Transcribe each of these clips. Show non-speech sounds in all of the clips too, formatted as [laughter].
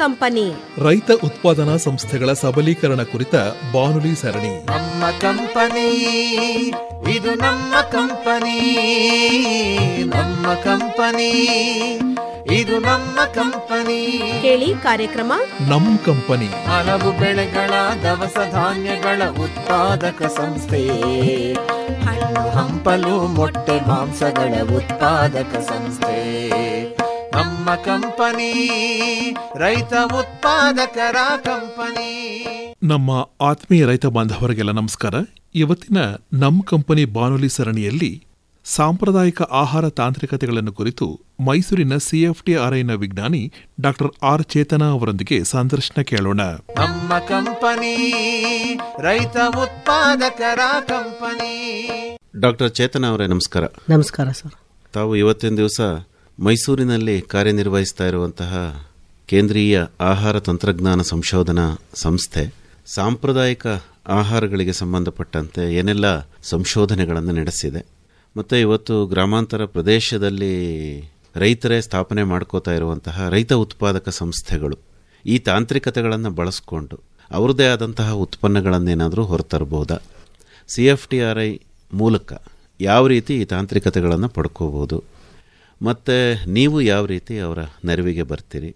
Company ರೈತ ಉತ್ಪಾದನಾ ಸಂಸ್ಥೆಗಳ ಸಬಲೀಕರಣ ಕುರಿತ ಬಾನುಲಿ ಸರಣಿ ನಮ್ಮ ಕಂಪನಿ ಇದು ನಮ್ಮ ಕಂಪನಿ ನಮ್ಮ ಕಂಪನಿ ಇದು ನಮ್ಮ ಕಂಪನಿ ಕೇಳಿ ಕಾರ್ಯಕ್ರಮ ನಮ್ಮ ಕಂಪನಿ ಹಲವು ಬೆಳೆಗಳ ದವಸ ಧಾನ್ಯಗಳ ಉತ್ಪಾದಕ ಸಂಸ್ಥೆ ಹಣ್ಣು ಹಂಪಲು ಮೊಟ್ಟೆ ಮಾಂಸಗಳ ಉತ್ಪಾದಕ ಸಂಸ್ಥೆ ನಮ್ಮ ಕಂಪನಿ ರೈತ ಉತ್ಪಾದಕರ ಕಂಪನಿ ನಮ್ಮ ಆತ್ಮೀಯ ರೈತ ಬಾಂಧವರಿಗೆಲ್ಲ ನಮಸ್ಕಾರ ಇವತ್ತಿನ ನಮ್ಮ ಕಂಪನಿ ಬಾನುಲಿ ಸರಣಿಯಲ್ಲಿ ಸಾಂಪ್ರದಾಯಿಕ ಆಹಾರ ತಾಂತ್ರಿಕತೆಗಳನ್ನು ಕುರಿತು ಮೈಸೂರಿನ ಸಿಎಫ್ಟಿಆರ್ಐನ ವಿಜ್ಞಾನಿ ಡಾಕ್ಟರ್ ಆರ್ ಚೇತನ ಅವರೊಂದಿಗೆ ಸಂದರ್ಶನ ಕೇಳೋಣ ನಮ್ಮ ಕಂಪನಿ ರೈತ ಉತ್ಪಾದಕರ ಕಂಪನಿ ಡಾಕ್ಟರ್ ಚೇತನ ಅವರೇ ನಮಸ್ಕಾರ ನಮಸ್ಕಾರ ಸರ್ ತಾವು ಇವತ್ತಿನ ದಿವಸ ಮೈಸೂರಿನಲ್ಲಿ ಕಾರ್ಯನಿರ್ವಹಿಸ್ತಾ ಇರುವಂತಹ ಕೇಂದ್ರೀಯ ಆಹಾರ ತಂತ್ರಜ್ಞಾನ ಸಂಶೋಧನಾ ಸಂಸ್ಥೆ ಸಾಂಪ್ರದಾಯಿಕ ಆಹಾರಗಳಿಗೆ ಸಂಬಂಧಪಟ್ಟಂತೆ ಏನೆಲ್ಲ ಸಂಶೋಧನೆಗಳನ್ನು ನಡೆಸಿದೆ ಮತ್ತು ಇವತ್ತು ಗ್ರಾಮಾಂತರ ಪ್ರದೇಶದಲ್ಲಿ ರೈತರೇ ಸ್ಥಾಪನೆ ಮಾಡ್ಕೋತಾ ಇರುವಂತಹ ರೈತ ಉತ್ಪಾದಕ ಸಂಸ್ಥೆಗಳು ಈ ತಾಂತ್ರಿಕತೆಗಳನ್ನು ಬಳಸಿಕೊಂಡು ಅವರದೇ ಆದಂತಹ ಉತ್ಪನ್ನಗಳನ್ನೇನಾದರೂ ಹೊರತರಬಹುದಾ C F T R I ಮೂಲಕ ಯಾವ ರೀತಿ ಈ ತಾಂತ್ರಿಕತೆಗಳನ್ನು ಪಡ್ಕೋಬಹುದು ಮತ್ತು ನೀವು ಯಾವ ರೀತಿ ಅವರ ನೆರವಿಗೆ ಬರ್ತೀರಿ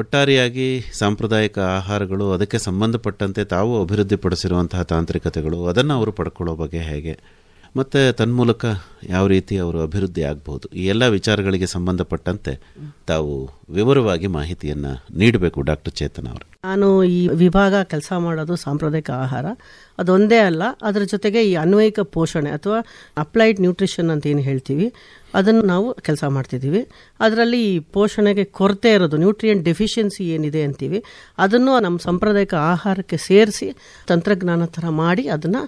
ಒಟ್ಟಾರೆಯಾಗಿ ಸಾಂಪ್ರದಾಯಿಕ ಆಹಾರಗಳು ಅದಕ್ಕೆ ಸಂಬಂಧಪಟ್ಟಂತೆ ತಾವು ಅಭಿವೃದ್ಧಿಪಡಿಸಿರುವಂತಹ ತಾಂತ್ರಿಕತೆಗಳು ಅದನ್ನು ಅವರು ಪಡ್ಕೊಳ್ಳೋ ಬಗ್ಗೆ ಹೇಗೆ ಮತ್ತು ತನ್ಮೂಲಕ ಯಾವ ರೀತಿ ಅವರು ಅಭಿವೃದ್ಧಿ ಆಗ್ಬೋದು ಈ ಎಲ್ಲ ವಿಚಾರಗಳಿಗೆ ಸಂಬಂಧಪಟ್ಟಂತೆ ತಾವು ವಿವರವಾಗಿ ಮಾಹಿತಿಯನ್ನು ನೀಡಬೇಕು ಡಾಕ್ಟರ್ ಚೇತನ್ ಅವರು ನಾನು ಈ ವಿಭಾಗ ಕೆಲಸ ಮಾಡೋದು ಸಾಂಪ್ರದಾಯಿಕ ಆಹಾರ ಅದೊಂದೇ ಅಲ್ಲ ಅದರ ಜೊತೆಗೆ ಈ ಅನ್ವಯಿಕ ಪೋಷಣೆ ಅಥವಾ ಅಪ್ಲೈಡ್ ನ್ಯೂಟ್ರಿಷನ್ ಅಂತ ಏನು ಹೇಳ್ತೀವಿ ಅದನ್ನು ನಾವು ಕೆಲಸ ಮಾಡ್ತಿದ್ದೀವಿ ಅದರಲ್ಲಿ ಈ ಪೋಷಣೆಗೆ ಕೊರತೆ ಇರೋದು ನ್ಯೂಟ್ರಿಯೆಂಟ್ ಡೆಫಿಷಿಯನ್ಸಿ ಏನಿದೆ ಅಂತೀವಿ ಅದನ್ನು ನಮ್ಮ ಸಾಂಪ್ರದಾಯಿಕ ಆಹಾರಕ್ಕೆ ಸೇರಿಸಿ ತಂತ್ರಜ್ಞಾನ ಥರ ಮಾಡಿ ಅದನ್ನು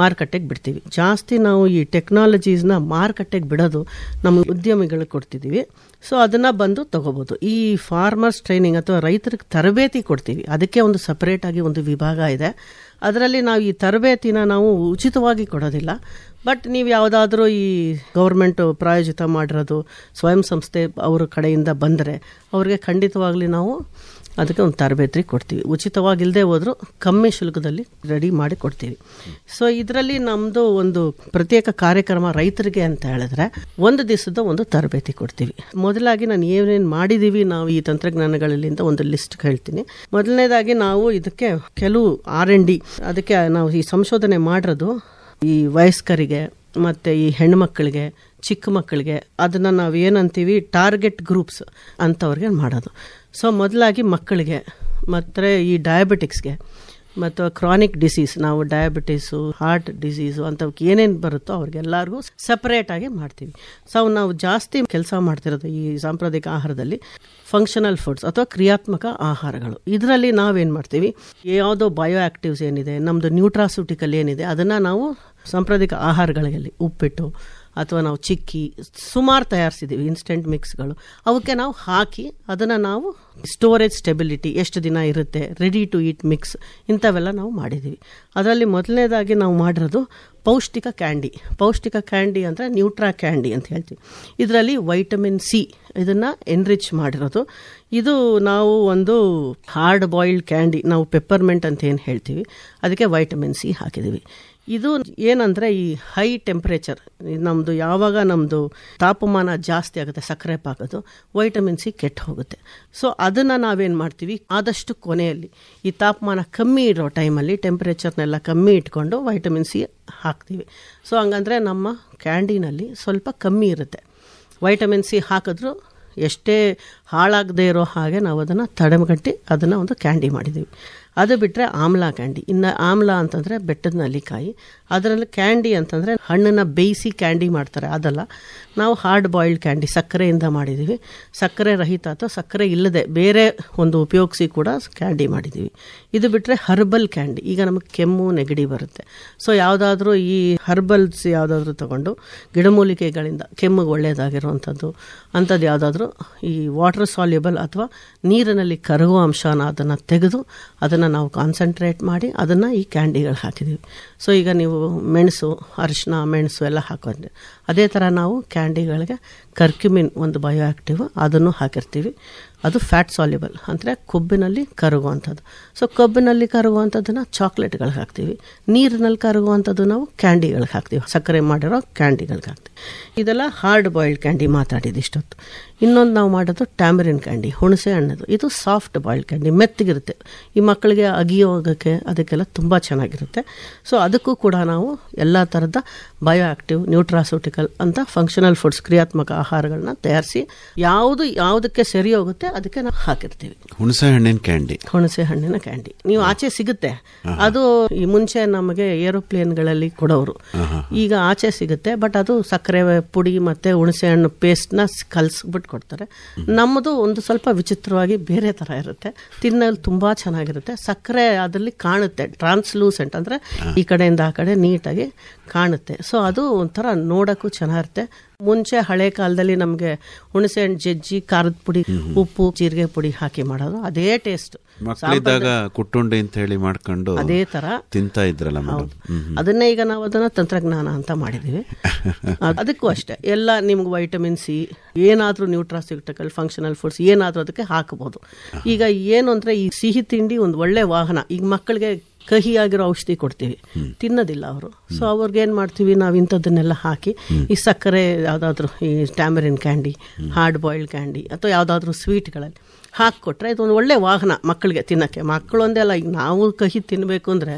ಮಾರುಕಟ್ಟೆಗೆ ಬಿಡ್ತೀವಿ ಜಾಸ್ತಿ ನಾವು ಈ ಟೆಕ್ನಾಲಜೀಸ್ನ ಮಾರುಕಟ್ಟೆಗೆ ಬಿಡೋದು ನಮ್ಮ ಉದ್ಯಮಿಗಳಿಗೆ ಕೊಡ್ತಿದ್ದೀವಿ ಸೊ ಅದನ್ನು ಬಂದು ತಗೋಬೋದು ಈ ಫಾರ್ಮರ್ಸ್ ಟ್ರೈನಿಂಗ್ ಅಥವಾ ರೈತರಿಗೆ ತರಬೇತಿ ಕೊಡ್ತೀವಿ ಮಾಡ್ತೀವಿ ಅದಕ್ಕೆ ಒಂದು ಆಗಿ ಒಂದು ವಿಭಾಗ ಇದೆ ಅದರಲ್ಲಿ ನಾವು ಈ ತರಬೇತಿನ ನಾವು ಉಚಿತವಾಗಿ ಕೊಡೋದಿಲ್ಲ ಬಟ್ ನೀವು ಯಾವುದಾದ್ರೂ ಈ ಗೌರ್ಮೆಂಟು ಪ್ರಾಯೋಜಿತ ಮಾಡಿರೋದು ಸ್ವಯಂ ಸಂಸ್ಥೆ ಅವರ ಕಡೆಯಿಂದ ಬಂದರೆ ಅವ್ರಿಗೆ ಖಂಡಿತವಾಗ್ಲಿ ನಾವು ಅದಕ್ಕೆ ಒಂದು ತರಬೇತಿ ಕೊಡ್ತೀವಿ ಉಚಿತವಾಗಿಲ್ಲದೆ ಹೋದರೂ ಕಮ್ಮಿ ಶುಲ್ಕದಲ್ಲಿ ರೆಡಿ ಮಾಡಿ ಕೊಡ್ತೀವಿ ಸೊ ಇದರಲ್ಲಿ ನಮ್ಮದು ಒಂದು ಪ್ರತ್ಯೇಕ ಕಾರ್ಯಕ್ರಮ ರೈತರಿಗೆ ಅಂತ ಹೇಳಿದ್ರೆ ಒಂದು ದಿವಸದ ಒಂದು ತರಬೇತಿ ಕೊಡ್ತೀವಿ ಮೊದಲಾಗಿ ನಾನು ಏನೇನು ಮಾಡಿದ್ದೀವಿ ನಾವು ಈ ತಂತ್ರಜ್ಞಾನಗಳಲ್ಲಿಂದ ಒಂದು ಲಿಸ್ಟ್ ಹೇಳ್ತೀನಿ ಮೊದಲನೇದಾಗಿ ನಾವು ಇದಕ್ಕೆ ಕೆಲವು ಆರ್ ಎನ್ ಡಿ ಅದಕ್ಕೆ ನಾವು ಈ ಸಂಶೋಧನೆ ಮಾಡಿರೋದು ಈ ವಯಸ್ಕರಿಗೆ ಮತ್ತು ಈ ಹೆಣ್ಮಕ್ಳಿಗೆ ಚಿಕ್ಕ ಮಕ್ಕಳಿಗೆ ಅದನ್ನು ನಾವು ಏನಂತೀವಿ ಟಾರ್ಗೆಟ್ ಗ್ರೂಪ್ಸ್ ಅಂಥವ್ರಿಗೆ ಮಾಡೋದು ಸೊ ಮೊದಲಾಗಿ ಮಕ್ಕಳಿಗೆ ಮತ್ತು ಈ ಡಯಾಬಿಟಿಕ್ಸ್ಗೆ ಮತ್ತು ಕ್ರಾನಿಕ್ ಡಿಸೀಸ್ ನಾವು ಡಯಾಬಿಟೀಸು ಹಾರ್ಟ್ ಡಿಸೀಸು ಅಂಥವಕ್ಕೆ ಏನೇನು ಬರುತ್ತೋ ಅವ್ರಿಗೆಲ್ಲರಿಗೂ ಸಪ್ರೇಟಾಗಿ ಮಾಡ್ತೀವಿ ಸೊ ನಾವು ಜಾಸ್ತಿ ಕೆಲಸ ಮಾಡ್ತಿರೋದು ಈ ಸಾಂಪ್ರದಾಯಿಕ ಆಹಾರದಲ್ಲಿ ಫಂಕ್ಷನಲ್ ಫುಡ್ಸ್ ಅಥವಾ ಕ್ರಿಯಾತ್ಮಕ ಆಹಾರಗಳು ಇದರಲ್ಲಿ ನಾವೇನು ಮಾಡ್ತೀವಿ ಯಾವುದೋ ಬಯೋ ಆ್ಯಕ್ಟಿವ್ಸ್ ಏನಿದೆ ನಮ್ಮದು ನ್ಯೂಟ್ರಾಸುಟಿಕಲ್ ಏನಿದೆ ಅದನ್ನು ನಾವು ಸಾಂಪ್ರದಾಯಿಕ ಆಹಾರಗಳಲ್ಲಿ ಉಪ್ಪಿಟ್ಟು ಅಥವಾ ನಾವು ಚಿಕ್ಕಿ ಸುಮಾರು ತಯಾರಿಸಿದ್ದೀವಿ ಇನ್ಸ್ಟೆಂಟ್ ಮಿಕ್ಸ್ಗಳು ಅವಕ್ಕೆ ನಾವು ಹಾಕಿ ಅದನ್ನು ನಾವು ಸ್ಟೋರೇಜ್ ಸ್ಟೆಬಿಲಿಟಿ ಎಷ್ಟು ದಿನ ಇರುತ್ತೆ ರೆಡಿ ಟು ಈಟ್ ಮಿಕ್ಸ್ ಇಂಥವೆಲ್ಲ ನಾವು ಮಾಡಿದ್ದೀವಿ ಅದರಲ್ಲಿ ಮೊದಲನೇದಾಗಿ ನಾವು ಮಾಡಿರೋದು ಪೌಷ್ಟಿಕ ಕ್ಯಾಂಡಿ ಪೌಷ್ಟಿಕ ಕ್ಯಾಂಡಿ ಅಂದರೆ ನ್ಯೂಟ್ರಾ ಕ್ಯಾಂಡಿ ಅಂತ ಹೇಳ್ತೀವಿ ಇದರಲ್ಲಿ ವೈಟಮಿನ್ ಸಿ ಇದನ್ನು ಎನ್ರಿಚ್ ಮಾಡಿರೋದು ಇದು ನಾವು ಒಂದು ಹಾರ್ಡ್ ಬಾಯ್ಲ್ಡ್ ಕ್ಯಾಂಡಿ ನಾವು ಪೆಪ್ಪರ್ಮೆಂಟ್ ಅಂತ ಏನು ಹೇಳ್ತೀವಿ ಅದಕ್ಕೆ ವೈಟಮಿನ್ ಸಿ ಹಾಕಿದ್ದೀವಿ ಇದು ಏನಂದರೆ ಈ ಹೈ ಟೆಂಪ್ರೇಚರ್ ನಮ್ಮದು ಯಾವಾಗ ನಮ್ಮದು ತಾಪಮಾನ ಜಾಸ್ತಿ ಆಗುತ್ತೆ ಸಕ್ಕರೆ ಪಾಕೋದು ವೈಟಮಿನ್ ಸಿ ಕೆಟ್ಟು ಹೋಗುತ್ತೆ ಸೊ ಅದನ್ನು ನಾವೇನು ಮಾಡ್ತೀವಿ ಆದಷ್ಟು ಕೊನೆಯಲ್ಲಿ ಈ ತಾಪಮಾನ ಕಮ್ಮಿ ಇರೋ ಟೈಮಲ್ಲಿ ಟೆಂಪ್ರೇಚರ್ನೆಲ್ಲ ಕಮ್ಮಿ ಇಟ್ಕೊಂಡು ವೈಟಮಿನ್ ಸಿ ಹಾಕ್ತೀವಿ ಸೊ ಹಂಗಂದ್ರೆ ನಮ್ಮ ಕ್ಯಾಂಡಿನಲ್ಲಿ ಸ್ವಲ್ಪ ಕಮ್ಮಿ ಇರುತ್ತೆ ವೈಟಮಿನ್ ಸಿ ಹಾಕಿದ್ರು ಎಷ್ಟೇ ಹಾಳಾಗದೇ ಇರೋ ಹಾಗೆ ನಾವು ಅದನ್ನು ತಡೆಗಟ್ಟಿ ಅದನ್ನು ಒಂದು ಕ್ಯಾಂಡಿ ಮಾಡಿದ್ದೀವಿ ಅದು ಬಿಟ್ಟರೆ ಆಮ್ಲಾ ಕ್ಯಾಂಡಿ ಇನ್ನು ಆಮ್ಲಾ ಅಂತಂದರೆ ಬೆಟ್ಟದ ನಲ್ಲಿಕಾಯಿ ಅದರಲ್ಲಿ ಕ್ಯಾಂಡಿ ಅಂತಂದರೆ ಹಣ್ಣನ್ನು ಬೇಯಿಸಿ ಕ್ಯಾಂಡಿ ಮಾಡ್ತಾರೆ ಅದಲ್ಲ ನಾವು ಹಾರ್ಡ್ ಬಾಯ್ಲ್ಡ್ ಕ್ಯಾಂಡಿ ಸಕ್ಕರೆಯಿಂದ ಮಾಡಿದ್ದೀವಿ ಸಕ್ಕರೆ ರಹಿತ ಅಥವಾ ಸಕ್ಕರೆ ಇಲ್ಲದೆ ಬೇರೆ ಒಂದು ಉಪಯೋಗಿಸಿ ಕೂಡ ಕ್ಯಾಂಡಿ ಮಾಡಿದ್ದೀವಿ ಇದು ಬಿಟ್ಟರೆ ಹರ್ಬಲ್ ಕ್ಯಾಂಡಿ ಈಗ ನಮಗೆ ಕೆಮ್ಮು ನೆಗಡಿ ಬರುತ್ತೆ ಸೊ ಯಾವುದಾದ್ರೂ ಈ ಹರ್ಬಲ್ಸ್ ಯಾವುದಾದ್ರೂ ತಗೊಂಡು ಗಿಡಮೂಲಿಕೆಗಳಿಂದ ಕೆಮ್ಮಿಗೆ ಒಳ್ಳೆಯದಾಗಿರುವಂಥದ್ದು ಅಂಥದ್ದು ಯಾವುದಾದ್ರೂ ಈ ವಾಟರ್ ಸಾಲ್ಯುಬಲ್ ಅಥವಾ ನೀರಿನಲ್ಲಿ ಕರಗುವ ಅಂಶನ ಅದನ್ನು ತೆಗೆದು ಅದನ್ನು ಅದನ್ನು ನಾವು ಕಾನ್ಸಂಟ್ರೇಟ್ ಮಾಡಿ ಅದನ್ನು ಈ ಕ್ಯಾಂಡಿಗಳು ಹಾಕಿದ್ದೀವಿ ಸೊ ಈಗ ನೀವು ಮೆಣಸು ಅರಿಶಿನ ಮೆಣಸು ಎಲ್ಲ ಹಾಕೊಂಡು ಅದೇ ಥರ ನಾವು ಕ್ಯಾಂಡಿಗಳಿಗೆ ಕರ್ಕ್ಯುಮಿನ್ ಒಂದು ಬಯೋ ಆಕ್ಟಿವ್ ಅದನ್ನು ಹಾಕಿರ್ತೀವಿ ಅದು ಫ್ಯಾಟ್ ಸಾಲ್ಯುಬಲ್ ಅಂದರೆ ಕೊಬ್ಬಿನಲ್ಲಿ ಕರಗುವಂಥದ್ದು ಸೊ ಕೊಬ್ಬಿನಲ್ಲಿ ಕರಗುವಂಥದ್ದನ್ನು ಚಾಕ್ಲೇಟ್ಗಳಿಗೆ ಹಾಕ್ತೀವಿ ನೀರಿನಲ್ಲಿ ಕರಗುವಂಥದ್ದು ನಾವು ಕ್ಯಾಂಡಿಗಳಿಗೆ ಹಾಕ್ತೀವಿ ಸಕ್ಕರೆ ಮಾಡಿರೋ ಕ್ಯಾಂಡಿಗಳಿಗೆ ಹಾಕ್ತೀವಿ ಇದೆಲ್ಲ ಹಾರ್ಡ್ ಬಾಯ್ಲ್ಡ್ ಕ್ಯಾಂಡಿ ಮಾತಾಡಿದ್ದು ಇಷ್ಟೊತ್ತು ಇನ್ನೊಂದು ನಾವು ಮಾಡೋದು ಟ್ಯಾಮರಿನ್ ಕ್ಯಾಂಡಿ ಹುಣಸೆ ಹಣ್ಣದು ಇದು ಸಾಫ್ಟ್ ಬಾಯ್ಲ್ ಕ್ಯಾಂಡಿ ಮೆತ್ತಗಿರುತ್ತೆ ಈ ಮಕ್ಕಳಿಗೆ ಅಗಿಯೋಗಕ್ಕೆ ಅದಕ್ಕೆಲ್ಲ ತುಂಬ ಚೆನ್ನಾಗಿರುತ್ತೆ ಸೊ ಅದಕ್ಕೂ ಕೂಡ ನಾವು ಎಲ್ಲ ಥರದ ಬಯೋ ಆಕ್ಟಿವ್ ನ್ಯೂಟ್ರಾಸೂಟಿಕಲ್ ಅಂತ ಫಂಕ್ಷನಲ್ ಫುಡ್ಸ್ ಕ್ರಿಯಾತ್ಮಕ ಆಹಾರಗಳನ್ನ ತಯಾರಿಸಿ ಯಾವುದು ಯಾವುದಕ್ಕೆ ಸರಿ ಹೋಗುತ್ತೆ ಅದಕ್ಕೆ ನಾವು ಹಾಕಿರ್ತೀವಿ ಹುಣಸೆ ಹಣ್ಣಿನ ಕ್ಯಾಂಡಿ ಹುಣಸೆ ಹಣ್ಣಿನ ಕ್ಯಾಂಡಿ ನೀವು ಆಚೆ ಸಿಗುತ್ತೆ ಅದು ಈ ಮುಂಚೆ ನಮಗೆ ಏರೋಪ್ಲೇನ್ಗಳಲ್ಲಿ ಕೊಡೋರು ಈಗ ಆಚೆ ಸಿಗುತ್ತೆ ಬಟ್ ಅದು ಸಕ್ಕರೆ ಪುಡಿ ಮತ್ತೆ ಹುಣಸೆ ಹಣ್ಣು ಪೇಸ್ಟ್ನ ಕಲ್ಸ್ಬಿಟ್ಟು ಕೊಡ್ತಾರೆ ನಮ್ಮದು ಒಂದು ಸ್ವಲ್ಪ ವಿಚಿತ್ರವಾಗಿ ಬೇರೆ ಥರ ಇರುತ್ತೆ ತಿನ್ನಲು ತುಂಬ ಚೆನ್ನಾಗಿರುತ್ತೆ ಸಕ್ಕರೆ ಅದರಲ್ಲಿ ಕಾಣುತ್ತೆ ಟ್ರಾನ್ಸ್ಲೂಸೆಂಟ್ ಅಂದರೆ ಈ ಕಡೆಯಿಂದ ಆ ಕಡೆ ನೀಟಾಗಿ ಕಾಣುತ್ತೆ ಸೊ ಅದು ಒಂಥರ ನೋಡೋಕ್ಕೂ ಚೆನ್ನಾಗಿರುತ್ತೆ ಮುಂಚೆ ಹಳೆ ಕಾಲದಲ್ಲಿ ನಮಗೆ ಹುಣಸೆ ಹಣ್ಣು ಜಜ್ಜಿ ಖಾರದ ಪುಡಿ ಉಪ್ಪು ಜೀರಿಗೆ ಪುಡಿ ಹಾಕಿ ಮಾಡೋದು ಅದೇ ಟೇಸ್ಟ್ ಮಕ್ಕಳಿದ್ದಾಗ ಕುಟ್ಟುಂಡೆ ಅಂತ ಹೇಳಿ ಮಾಡ್ಕೊಂಡು ಅದೇ ತರ ತಿಂತಾ ಇದ್ರಲ್ಲ ಅದನ್ನೇ ಈಗ ನಾವು ಅದನ್ನ ತಂತ್ರಜ್ಞಾನ ಅಂತ ಮಾಡಿದೀವಿ ಅದಕ್ಕೂ ಅಷ್ಟೇ ಎಲ್ಲ ನಿಮ್ಗೆ ವೈಟಮಿನ್ ಸಿ ಏನಾದ್ರೂ ನ್ಯೂಟ್ರಾಸ್ಯೂಟಿಕಲ್ ಫಂಕ್ಷನಲ್ ಫುಡ್ಸ್ ಏನಾದ್ರೂ ಅದಕ್ಕೆ ಹಾಕಬಹುದು ಈಗ ಏನು ಅಂದ್ರೆ ಈ ಸಿಹಿ ತಿಂಡಿ ಒಂದು ಒಳ್ಳೆ ವಾಹನ ಈಗ ಮಕ್ಕಳಿಗೆ ಕಹಿಯಾಗಿರೋ ಔಷಧಿ ಕೊಡ್ತೀವಿ ತಿನ್ನೋದಿಲ್ಲ ಅವರು ಸೊ ಅವ್ರಿಗೆ ಏನು ಮಾಡ್ತೀವಿ ನಾವು ಇಂಥದ್ದನ್ನೆಲ್ಲ ಹಾಕಿ ಈ ಸಕ್ಕರೆ ಯಾವುದಾದ್ರೂ ಈ tamarind candy hard boiled candy ಅಥವಾ ಯಾವುದಾದ್ರೂ ಸ್ವೀಟ್ಗಳಲ್ಲಿ ಹಾಕಿಕೊಟ್ರೆ ಇದೊಂದು ಒಳ್ಳೆ ವಾಹನ ಮಕ್ಕಳಿಗೆ ತಿನ್ನೋಕ್ಕೆ ಮಕ್ಕಳು ಒಂದೇ ಅಲ್ಲ ಈಗ ನಾವು ಕಹಿ ತಿನ್ನಬೇಕು ಅಂದರೆ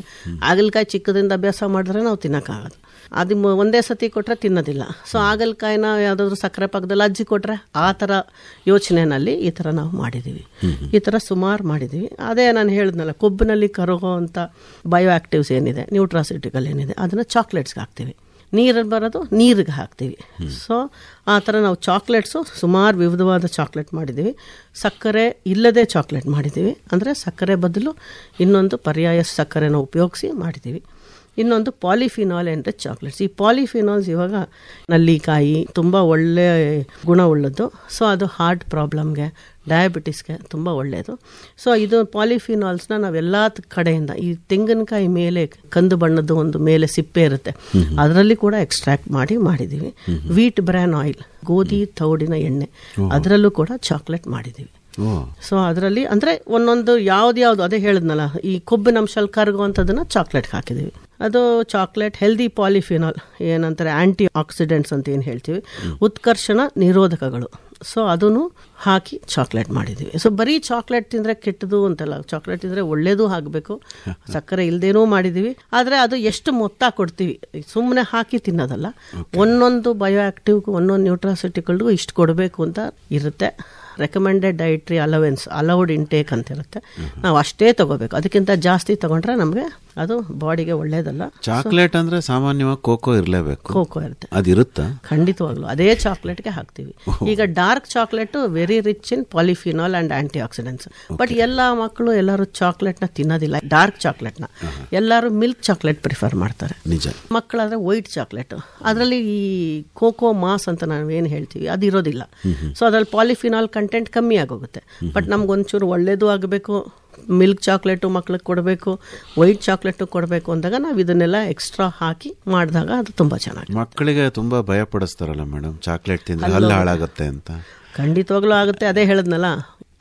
ಆಗಲಕಾಯಿ ಚಿಕ್ಕದಿಂದ ಅಭ್ಯಾಸ ಮಾಡಿದ್ರೆ ನಾವು ತಿನ್ನೋಕ್ಕಾಗಲ್ಲ ಅದು ಒಂದೇ ಸತಿ ಕೊಟ್ಟರೆ ತಿನ್ನೋದಿಲ್ಲ ಸೊ ಆಗಲಕಾಯಿನ ಯಾವುದಾದ್ರೂ ಸಕ್ಕರೆ ಪಕ್ಕದಲ್ಲಿ ಅಜ್ಜಿ ಕೊಟ್ಟರೆ ಆ ಥರ ಯೋಚನೆಯಲ್ಲಿ ಈ ಥರ ನಾವು ಮಾಡಿದ್ದೀವಿ ಈ ಥರ ಸುಮಾರು ಮಾಡಿದ್ದೀವಿ ಅದೇ ನಾನು ಹೇಳಿದ್ನಲ್ಲ ಕೊಬ್ಬಿನಲ್ಲಿ ಕರಗೋ ಅಂತ ಬಯೋ ಆಕ್ಟಿವ್ಸ್ ಏನಿದೆ ನ್ಯೂಟ್ರಾಸಿಟಿಕಲ್ ಏನಿದೆ ಅದನ್ನು ಚಾಕ್ಲೇಟ್ಸ್ಗೆ ಹಾಕ್ತೀವಿ ನೀರಲ್ಲಿ ಬರೋದು ನೀರಿಗೆ ಹಾಕ್ತೀವಿ ಸೊ ಆ ಥರ ನಾವು ಚಾಕ್ಲೇಟ್ಸು ಸುಮಾರು ವಿವಿಧವಾದ ಚಾಕ್ಲೇಟ್ ಮಾಡಿದ್ದೀವಿ ಸಕ್ಕರೆ ಇಲ್ಲದೆ ಚಾಕ್ಲೇಟ್ ಮಾಡಿದ್ದೀವಿ ಅಂದರೆ ಸಕ್ಕರೆ ಬದಲು ಇನ್ನೊಂದು ಪರ್ಯಾಯ ಸಕ್ಕರೆನ ಉಪಯೋಗಿಸಿ ಮಾಡಿದ್ದೀವಿ ಇನ್ನೊಂದು ಪಾಲಿಫಿನಾಲ್ ಎಂಡ್ ಚಾಕ್ಲೇಟ್ಸ್ ಈ ಪಾಲಿಫಿನಾಲ್ಸ್ ಇವಾಗ ನಲ್ಲಿಕಾಯಿ ತುಂಬ ಒಳ್ಳೆಯ ಗುಣ ಉಳ್ಳದ್ದು ಸೊ ಅದು ಹಾರ್ಟ್ ಪ್ರಾಬ್ಲಮ್ಗೆ ಡಯಾಬಿಟಿಸ್ಗೆ ತುಂಬ ಒಳ್ಳೆಯದು ಸೊ ಇದು ಪಾಲಿಫಿನಾಲ್ಸ್ನ ನಾವೆಲ್ಲ ಕಡೆಯಿಂದ ಈ ತೆಂಗಿನಕಾಯಿ ಮೇಲೆ ಕಂದು ಬಣ್ಣದ ಒಂದು ಮೇಲೆ ಸಿಪ್ಪೆ ಇರುತ್ತೆ ಅದರಲ್ಲಿ ಕೂಡ ಎಕ್ಸ್ಟ್ರಾಕ್ಟ್ ಮಾಡಿ ಮಾಡಿದ್ದೀವಿ ವೀಟ್ ಬ್ರ್ಯಾನ್ ಆಯಿಲ್ ಗೋಧಿ ತೌಡಿನ ಎಣ್ಣೆ ಅದರಲ್ಲೂ ಕೂಡ ಚಾಕ್ಲೇಟ್ ಮಾಡಿದ್ದೀವಿ ಸೊ ಅದರಲ್ಲಿ ಅಂದರೆ ಒಂದೊಂದು ಯಾವ್ದು ಯಾವ್ದು ಅದೇ ಹೇಳಿದ್ನಲ್ಲ ಈ ಕೊಬ್ಬಿನ ಅಂಶಲ್ಲಿ ಕರಗುವಂಥದ್ದನ್ನ ಚಾಕ್ಲೇಟ್ ಹಾಕಿದ್ದೀವಿ ಅದು ಚಾಕ್ಲೇಟ್ ಹೆಲ್ದಿ ಪಾಲಿಫಿನಾಲ್ ಏನಂತಾರೆ ಆ್ಯಂಟಿ ಆಕ್ಸಿಡೆಂಟ್ಸ್ ಅಂತ ಏನು ಹೇಳ್ತೀವಿ ಉತ್ಕರ್ಷಣ ನಿರೋಧಕಗಳು ಸೊ ಅದನ್ನು ಹಾಕಿ ಚಾಕ್ಲೇಟ್ ಮಾಡಿದ್ದೀವಿ ಸೊ ಬರೀ ಚಾಕ್ಲೇಟ್ ತಿಂದರೆ ಕೆಟ್ಟದು ಅಂತಲ್ಲ ಚಾಕ್ಲೇಟ್ ತಿಂದರೆ ಒಳ್ಳೇದು ಹಾಕಬೇಕು ಸಕ್ಕರೆ ಇಲ್ಲದೇನೂ ಮಾಡಿದ್ದೀವಿ ಆದರೆ ಅದು ಎಷ್ಟು ಮೊತ್ತ ಕೊಡ್ತೀವಿ ಸುಮ್ಮನೆ ಹಾಕಿ ತಿನ್ನೋದಲ್ಲ ಒಂದೊಂದು ಬಯೋ ಆಕ್ಟಿವ್ ಒಂದೊಂದು ನ್ಯೂಟ್ರಾಸಿಟಿಗಳಿಗೂ ಇಷ್ಟು ಕೊಡಬೇಕು ಅಂತ ಇರುತ್ತೆ recommended dietary allowance allowed intake ಅಂತ ಇರುತ್ತೆ ನಾವು ಅಷ್ಟೇ ತಗೋಬೇಕು ಅದಕ್ಕಿಂತ ಜಾಸ್ತಿ ತಗೊಂಡ್ರೆ ನಮಗೆ ಅದು ಬಾಡಿಗೆ ಒಳ್ಳೇದಲ್ಲ ಚಾಕ್ಲೇಟ್ ಅಂದ್ರೆ ಸಾಮಾನ್ಯವಾಗಿ ಕೋಕೋ ಇರಲೇಬೇಕು ಕೋಕೋ ಇರುತ್ತೆ ಅದಿರುತ್ತಾ ಖಂಡಿತವಾಗ್ಲೂ ಅದೇ ಚಾಕ್ಲೇಟ್ಗೆ ಹಾಕ್ತೀವಿ ಈಗ dark chocolate very rich in polyphenol and antioxidants but ಎಲ್ಲ ಮಕ್ಕಳು ಎಲ್ಲರೂ ಚಾಕ್ಲೇಟ್ನ ತಿನ್ನೋದಿಲ್ಲ ಡಾರ್ಕ್ ನ ಎಲ್ಲರೂ ಮಿಲ್ಕ್ ಚಾಕ್ಲೇಟ್ ಪ್ರಿಫರ್ ಮಾಡ್ತಾರೆ ನಿಜ ಮಕ್ಕಳಾದ್ರೆ ವೈಟ್ ಚಾಕ್ಲೇಟ್ ಅದರಲ್ಲಿ ಈ ಕೋಕೋ ಮಾಸ್ ಅಂತ ನಾವೇನು ಹೇಳ್ತೀವಿ ಅದು ಇರೋದಿಲ್ಲ ಸೊ ಅದ್ರಲ್ಲಿ ಪಾಲಿಫಿನಾಲ್ ಕಂಟೆಂಟ್ ಕಮ್ಮಿ ಆಗೋಗುತ್ತೆ ಬಟ್ ನಮ್ಗೊಂಚೂರು ಒಳ್ಳೇದು ಆಗಬೇಕು ಮಿಲ್ಕ್ ಚಾಕ್ಲೇಟು ಮಕ್ಳಿಗೆ ಕೊಡಬೇಕು ವೈಟ್ ಚಾಕ್ಲೇಟು ಕೊಡಬೇಕು ಅಂದಾಗ ನಾವು ಇದನ್ನೆಲ್ಲ ಎಕ್ಸ್ಟ್ರಾ ಹಾಕಿ ಮಾಡಿದಾಗ ಅದು ತುಂಬ ಚೆನ್ನಾಗಿ ಮಕ್ಕಳಿಗೆ ತುಂಬ ಭಯ ಪಡಿಸ್ತಾರಲ್ಲ ಮೇಡಮ್ ಚಾಕ್ಲೇಟ್ ತಿಂದ್ರೆ ಹಾಳಾಗುತ್ತೆ ಅಂತ ಖಂಡಿತವಾಗ್ಲೂ ಆಗುತ್ತೆ ಅದೇ ಹೇಳಿದ್ನಲ್ಲ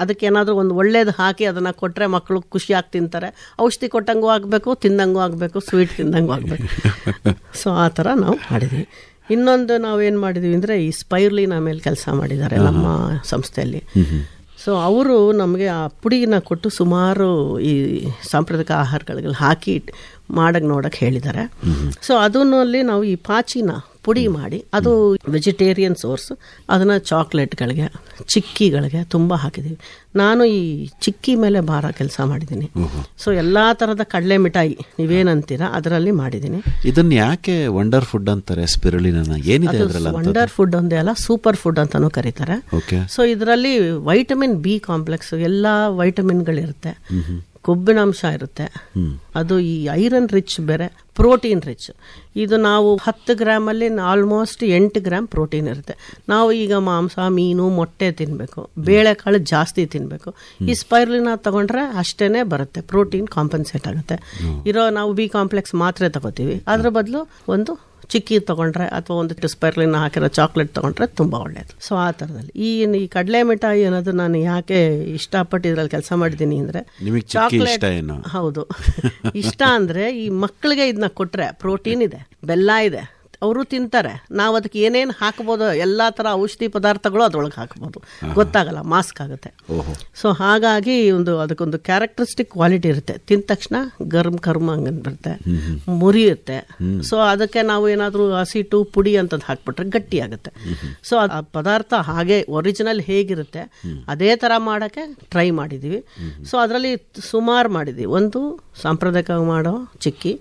ಅದಕ್ಕೆ ಏನಾದರೂ ಒಂದು ಒಳ್ಳೇದು ಹಾಕಿ ಅದನ್ನು ಕೊಟ್ಟರೆ ಮಕ್ಕಳು ಖುಷಿಯಾಗಿ ತಿಂತಾರೆ ಔಷಧಿ ಕೊಟ್ಟಂಗೂ ಆಗಬೇಕು ತಿಂದಂಗೂ ಆಗಬೇಕು ಸ್ವೀಟ್ ತಿಂದಂಗೂ ಆಗಬೇಕು ಸೊ [laughs] ಆ ಥರ ನಾವು ಮಾಡಿದ್ವಿ ಇನ್ನೊಂದು ನಾವೇನು ಮಾಡಿದ್ವಿ ಅಂದರೆ ಈ ಸ್ಪೈರ್ಲಿನ ಮೇಲೆ ಕೆಲಸ ಮಾಡಿದ್ದಾರೆ ನಮ್ಮ ಸಂಸ್ಥೆಯಲ್ಲಿ ಸೊ ಅವರು ನಮಗೆ ಆ ಪುಡಿನ ಕೊಟ್ಟು ಸುಮಾರು ಈ ಸಾಂಪ್ರದಾಯಿಕ ಆಹಾರಗಳಿಗೆ ಹಾಕಿ ಮಾಡಕ್ಕೆ ನೋಡಕ್ಕೆ ಹೇಳಿದ್ದಾರೆ ಸೊ ಅದನ್ನಲ್ಲಿ ನಾವು ಈ ಪಾಚಿನ ಪುಡಿ ಮಾಡಿ ಅದು ವೆಜಿಟೇರಿಯನ್ ಸೋರ್ಸ್ ಅದನ್ನು ಚಾಕ್ಲೇಟ್ಗಳಿಗೆ ಚಿಕ್ಕಿಗಳಿಗೆ ತುಂಬಾ ಹಾಕಿದ್ದೀವಿ ನಾನು ಈ ಚಿಕ್ಕಿ ಮೇಲೆ ಭಾರ ಕೆಲಸ ಮಾಡಿದ್ದೀನಿ ಸೊ ಎಲ್ಲ ಥರದ ಕಡಲೆ ಮಿಠಾಯಿ ನೀವೇನಂತೀರಾ ಅದರಲ್ಲಿ ಮಾಡಿದ್ದೀನಿ ಇದನ್ನ ಯಾಕೆ ವಂಡರ್ ಫುಡ್ ಅಂತಾರೆ ಏನಿದೆ ವಂಡರ್ ಫುಡ್ ಒಂದೇ ಅಲ್ಲ ಸೂಪರ್ ಫುಡ್ ಅಂತಾನು ಕರೀತಾರೆ ಸೊ ಇದರಲ್ಲಿ ವೈಟಮಿನ್ ಬಿ ಕಾಂಪ್ಲೆಕ್ಸ್ ಎಲ್ಲ ವೈಟಮಿನ್ಗಳಿರುತ್ತೆ ಕೊಬ್ಬಿನಾಂಶ ಇರುತ್ತೆ ಅದು ಈ ಐರನ್ ರಿಚ್ ಬೇರೆ ಪ್ರೋಟೀನ್ ರಿಚ್ ಇದು ನಾವು ಹತ್ತು ಗ್ರಾಮಲ್ಲಿ ಆಲ್ಮೋಸ್ಟ್ ಎಂಟು ಗ್ರಾಮ್ ಪ್ರೋಟೀನ್ ಇರುತ್ತೆ ನಾವು ಈಗ ಮಾಂಸ ಮೀನು ಮೊಟ್ಟೆ ತಿನ್ನಬೇಕು ಬೇಳೆಕಾಳು ಜಾಸ್ತಿ ತಿನ್ನಬೇಕು ಈ ಸ್ಪೈರ್ಲಿನ ತಗೊಂಡ್ರೆ ಅಷ್ಟೇ ಬರುತ್ತೆ ಪ್ರೋಟೀನ್ ಕಾಂಪನ್ಸೇಟ್ ಆಗುತ್ತೆ ಇರೋ ನಾವು ಬಿ ಕಾಂಪ್ಲೆಕ್ಸ್ ಮಾತ್ರೆ ತಗೋತೀವಿ ಅದ್ರ ಬದಲು ಒಂದು ಚಿಕ್ಕಿ ತಗೊಂಡ್ರೆ ಅಥವಾ ಒಂದು ಸ್ಪೆರ್ಲಿನ ಹಾಕಿರೋ ಚಾಕ್ಲೇಟ್ ತಗೊಂಡ್ರೆ ತುಂಬ ಒಳ್ಳೇದು ಸೊ ಆ ಥರದಲ್ಲಿ ಈ ಈ ಕಡಲೆ ಮಿಠಾಯಿ ಅನ್ನೋದು ನಾನು ಯಾಕೆ ಇಷ್ಟಪಟ್ಟು ಇದರಲ್ಲಿ ಕೆಲಸ ಮಾಡಿದ್ದೀನಿ ಅಂದರೆ ಚಾಕ್ಲೇಟ್ ಹೌದು [laughs] ಇಷ್ಟ ಅಂದರೆ ಈ ಮಕ್ಕಳಿಗೆ ಇದನ್ನ ಕೊಟ್ಟರೆ ಪ್ರೋಟೀನ್ ಇದೆ ಬೆಲ್ಲ ಇದೆ ಅವರು ತಿಂತಾರೆ ನಾವು ಅದಕ್ಕೆ ಏನೇನು ಹಾಕ್ಬೋದು ಎಲ್ಲ ಥರ ಔಷಧಿ ಪದಾರ್ಥಗಳು ಅದರೊಳಗೆ ಹಾಕ್ಬೋದು ಗೊತ್ತಾಗಲ್ಲ ಮಾಸ್ಕ್ ಆಗುತ್ತೆ ಸೊ ಹಾಗಾಗಿ ಒಂದು ಅದಕ್ಕೊಂದು ಕ್ಯಾರೆಕ್ಟ್ರಿಸ್ಟಿಕ್ ಕ್ವಾಲಿಟಿ ಇರುತ್ತೆ ತಿಂದ ತಕ್ಷಣ ಗರ್ಮ್ ಕರ್ಮ ಹಂಗಂದು ಬರುತ್ತೆ ಮುರಿಯುತ್ತೆ ಸೊ ಅದಕ್ಕೆ ನಾವು ಏನಾದರೂ ಹಸಿಟ್ಟು ಪುಡಿ ಅಂತದ್ದು ಹಾಕ್ಬಿಟ್ರೆ ಗಟ್ಟಿ ಆಗುತ್ತೆ ಸೊ ಆ ಪದಾರ್ಥ ಹಾಗೆ ಒರಿಜಿನಲ್ ಹೇಗಿರುತ್ತೆ ಅದೇ ಥರ ಮಾಡೋಕ್ಕೆ ಟ್ರೈ ಮಾಡಿದ್ದೀವಿ ಸೊ ಅದರಲ್ಲಿ ಸುಮಾರು ಮಾಡಿದ್ವಿ ಒಂದು ಸಾಂಪ್ರದಾಯಿಕವಾಗಿ ಮಾಡೋ ಚಿಕ್ಕಿ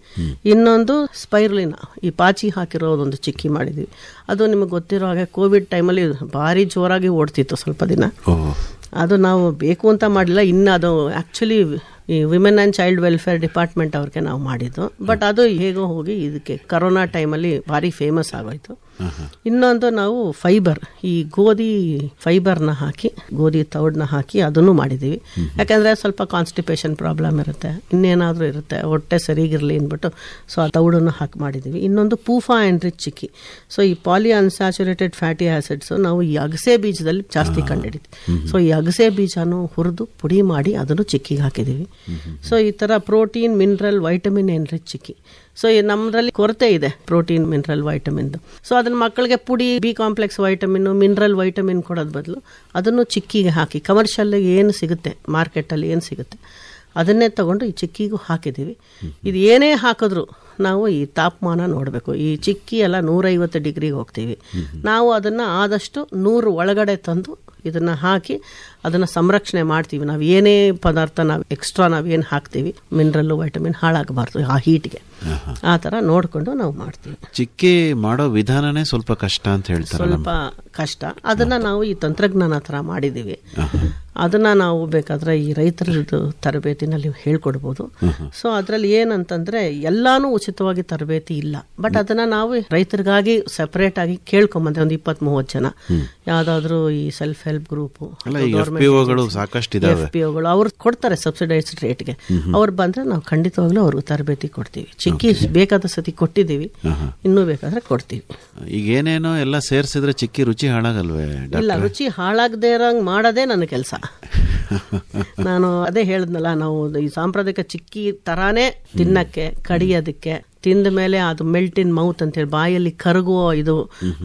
ಇನ್ನೊಂದು ಸ್ಪೈರ್ಲಿನ ಈ ಪಾಚಿ ಹಾಕಿರೋ ಒಂದು ಚಿಕ್ಕಿ ಮಾಡಿದ್ವಿ ಅದು ನಿಮಗೆ ಗೊತ್ತಿರೋ ಹಾಗೆ ಕೋವಿಡ್ ಟೈಮಲ್ಲಿ ಭಾರಿ ಜೋರಾಗಿ ಓಡ್ತಿತ್ತು ಸ್ವಲ್ಪ ದಿನ ಅದು ನಾವು ಬೇಕು ಅಂತ ಮಾಡಲಿಲ್ಲ ಇನ್ನು ಅದು ಆ್ಯಕ್ಚುಲಿ ಈ women and child welfare department ಅವ್ರಿಗೆ ನಾವು ಮಾಡಿದ್ದು ಬಟ್ ಅದು ಹೇಗೋ ಹೋಗಿ ಇದಕ್ಕೆ ಕರೋನಾ ಟೈಮಲ್ಲಿ ಭಾರಿ ಫೇಮಸ್ ಆಗೋಯ್ತು ಇನ್ನೊಂದು ನಾವು ಫೈಬರ್ ಈ ಗೋಧಿ ಫೈಬರ್ನ ಹಾಕಿ ಗೋಧಿ ತೌಡನ್ನ ಹಾಕಿ ಅದನ್ನು ಮಾಡಿದ್ದೀವಿ ಯಾಕೆಂದರೆ ಸ್ವಲ್ಪ ಕಾನ್ಸ್ಟಿಪೇಷನ್ ಪ್ರಾಬ್ಲಮ್ ಇರುತ್ತೆ ಇನ್ನೇನಾದರೂ ಇರುತ್ತೆ ಹೊಟ್ಟೆ ಸರಿಗಿರಲಿ ಅಂದ್ಬಿಟ್ಟು ಸೊ ಆ ತೌಡನ್ನು ಹಾಕಿ ಮಾಡಿದ್ದೀವಿ ಇನ್ನೊಂದು PUFA and rich chikki so ಈ ಪಾಲಿ ಅನ್ಸ್ಯಾಚುರೇಟೆಡ್ ಫ್ಯಾಟಿ ಆ್ಯಸಿಡ್ಸು ನಾವು ಈ ಅಗಸೆ ಬೀಜದಲ್ಲಿ ಜಾಸ್ತಿ ಕಂಡಿಡಿದ್ವಿ ಸೊ ಈ ಅಗಸೆ ಬೀಜನೂ ಹುರಿದು ಪುಡಿ ಮಾಡಿ ಅದನ್ನು ಚಿಕ್ಕಿಗೆ ಹಾಕಿದ್ದೀವಿ ಸೊ ಈ ಥರ protein mineral vitamin and rich chikki so ನಮ್ಮದ್ರಲ್ಲಿ ಕೊರತೆ ಇದೆ ಪ್ರೋಟೀನ್ ಮಿನರಲ್ ವೈಟಮಿನ್ದು ಸೊ ಅದನ್ನ ಮಕ್ಕಳಿಗೆ ಪುಡಿ B complex vitamin mineral vitamin ಕೊಡೋದ್ ಬದಲು ಅದನ್ನು ಚಿಕ್ಕಿಗೆ ಹಾಕಿ ಕಮರ್ಷಿಯಲ್ ಏನು ಸಿಗುತ್ತೆ ಮಾರ್ಕೆಟಲ್ಲಿ ಏನು ಸಿಗುತ್ತೆ ಅದನ್ನೇ ತಗೊಂಡು ಈ ಚಿಕ್ಕಿಗೂ ಹಾಕಿದ್ದೀವಿ ಇದು ಏನೇ ಹಾಕಿದ್ರು ನಾವು ಈ ತಾಪಮಾನ ನೋಡಬೇಕು ಈ ಚಿಕ್ಕಿ ಎಲ್ಲ ನೂರೈವತ್ತು ಡಿಗ್ರಿಗೆ ಹೋಗ್ತೀವಿ ನಾವು ಅದನ್ನು ಆದಷ್ಟು ನೂರು ಒಳಗಡೆ ತಂದು ಇದನ್ನು ಹಾಕಿ ಅದನ್ನ ಸಂರಕ್ಷಣೆ ಮಾಡ್ತೀವಿ ನಾವು ಏನೇ ಪದಾರ್ಥ ನಾವು ಎಕ್ಸ್ಟ್ರಾ ಏನು ಹಾಕ್ತೀವಿ ಮಿನರಲ್ ವೈಟಮಿನ್ ಹಾಳಾಗಬಾರ್ದು ಆ ಹೀಟ್ಗೆ ಆ ತರ ನೋಡಿಕೊಂಡು ನಾವು ಮಾಡ್ತೀವಿ ಚಿಕ್ಕಿ ಮಾಡೋ ವಿಧಾನನೇ ಸ್ವಲ್ಪ ಕಷ್ಟ ಅಂತ ಹೇಳ್ತಾರೆ ಸ್ವಲ್ಪ ಕಷ್ಟ ಅದನ್ನ ನಾವು ಈ ತಂತ್ರಜ್ಞಾನ ತರ ಮಾಡಿದ್ದೀವಿ ಅದನ್ನ ನಾವು ಬೇಕಾದ್ರೆ ಈ ರೈತರದ್ದು ತರಬೇತಿನಲ್ಲಿ ಹೇಳ್ಕೊಡ್ಬೋದು ಸೊ ಅದರಲ್ಲಿ ಏನಂತಂದ್ರೆ ಎಲ್ಲಾನು ಉಚಿತವಾಗಿ ತರಬೇತಿ ಇಲ್ಲ ಬಟ್ ಅದನ್ನ ನಾವು ರೈತರಿಗಾಗಿ ಆಗಿ ಕೇಳ್ಕೊಂಬಂದ್ರೆ ಒಂದು ಇಪ್ಪತ್ತ್ ಮೂವತ್ತು ಜನ ಯಾವ್ದಾದ್ರು ಈ ಸೆಲ್ಫ್ ಹೆಲ್ಪ್ ಗ್ರೂಪ್ ಎಫ್ಪಿಒಗಳು ಸಾಕಷ್ಟು ಇದಾವೆ ಅವ್ರು ಕೊಡ್ತಾರೆ ಸಬ್ಸಿಡೈಸ್ಡ್ ರೇಟ್ಗೆ ಅವ್ರು ಬಂದ್ರೆ ನಾವು ಖಂಡಿತವಾಗ್ಲೂ ಅವ್ರಿಗೆ ತರಬೇತಿ ಕೊಡ್ತೀವಿ ಚಿಕ್ಕಿ ಬೇಕಾದ ಸತಿ ಕೊಟ್ಟಿದ್ದೀವಿ ಇನ್ನೂ ಬೇಕಾದ್ರೆ ಕೊಡ್ತೀವಿ ಈಗ ಏನೇನೋ ಎಲ್ಲ ಸೇರಿಸಿದ್ರೆ ಚಿಕ್ಕಿ ರುಚಿ ಹಾಳಾಗಲ್ವೇ ಇಲ್ಲ ರುಚಿ ಹಾಳಾಗದೆ ಇರೋಂಗ್ ಮಾಡೋದೇ ನನ್ನ ಕೆಲಸ [laughs] ನಾನು ಅದೇ ಹೇಳದ್ನಲ್ಲ ನಾವು ಈ ಸಾಂಪ್ರದಾಯಿಕ ಚಿಕ್ಕಿ ತರಾನೇ ತಿನ್ನಕ್ಕೆ ಕಡಿಯೋದಕ್ಕೆ ತಿಂದ ಮೇಲೆ ಅದು ಮೆಲ್ಟ್ ಇನ್ ಮೌತ್ ಅಂತೇಳಿ ಬಾಯಲ್ಲಿ ಕರಗುವ ಇದು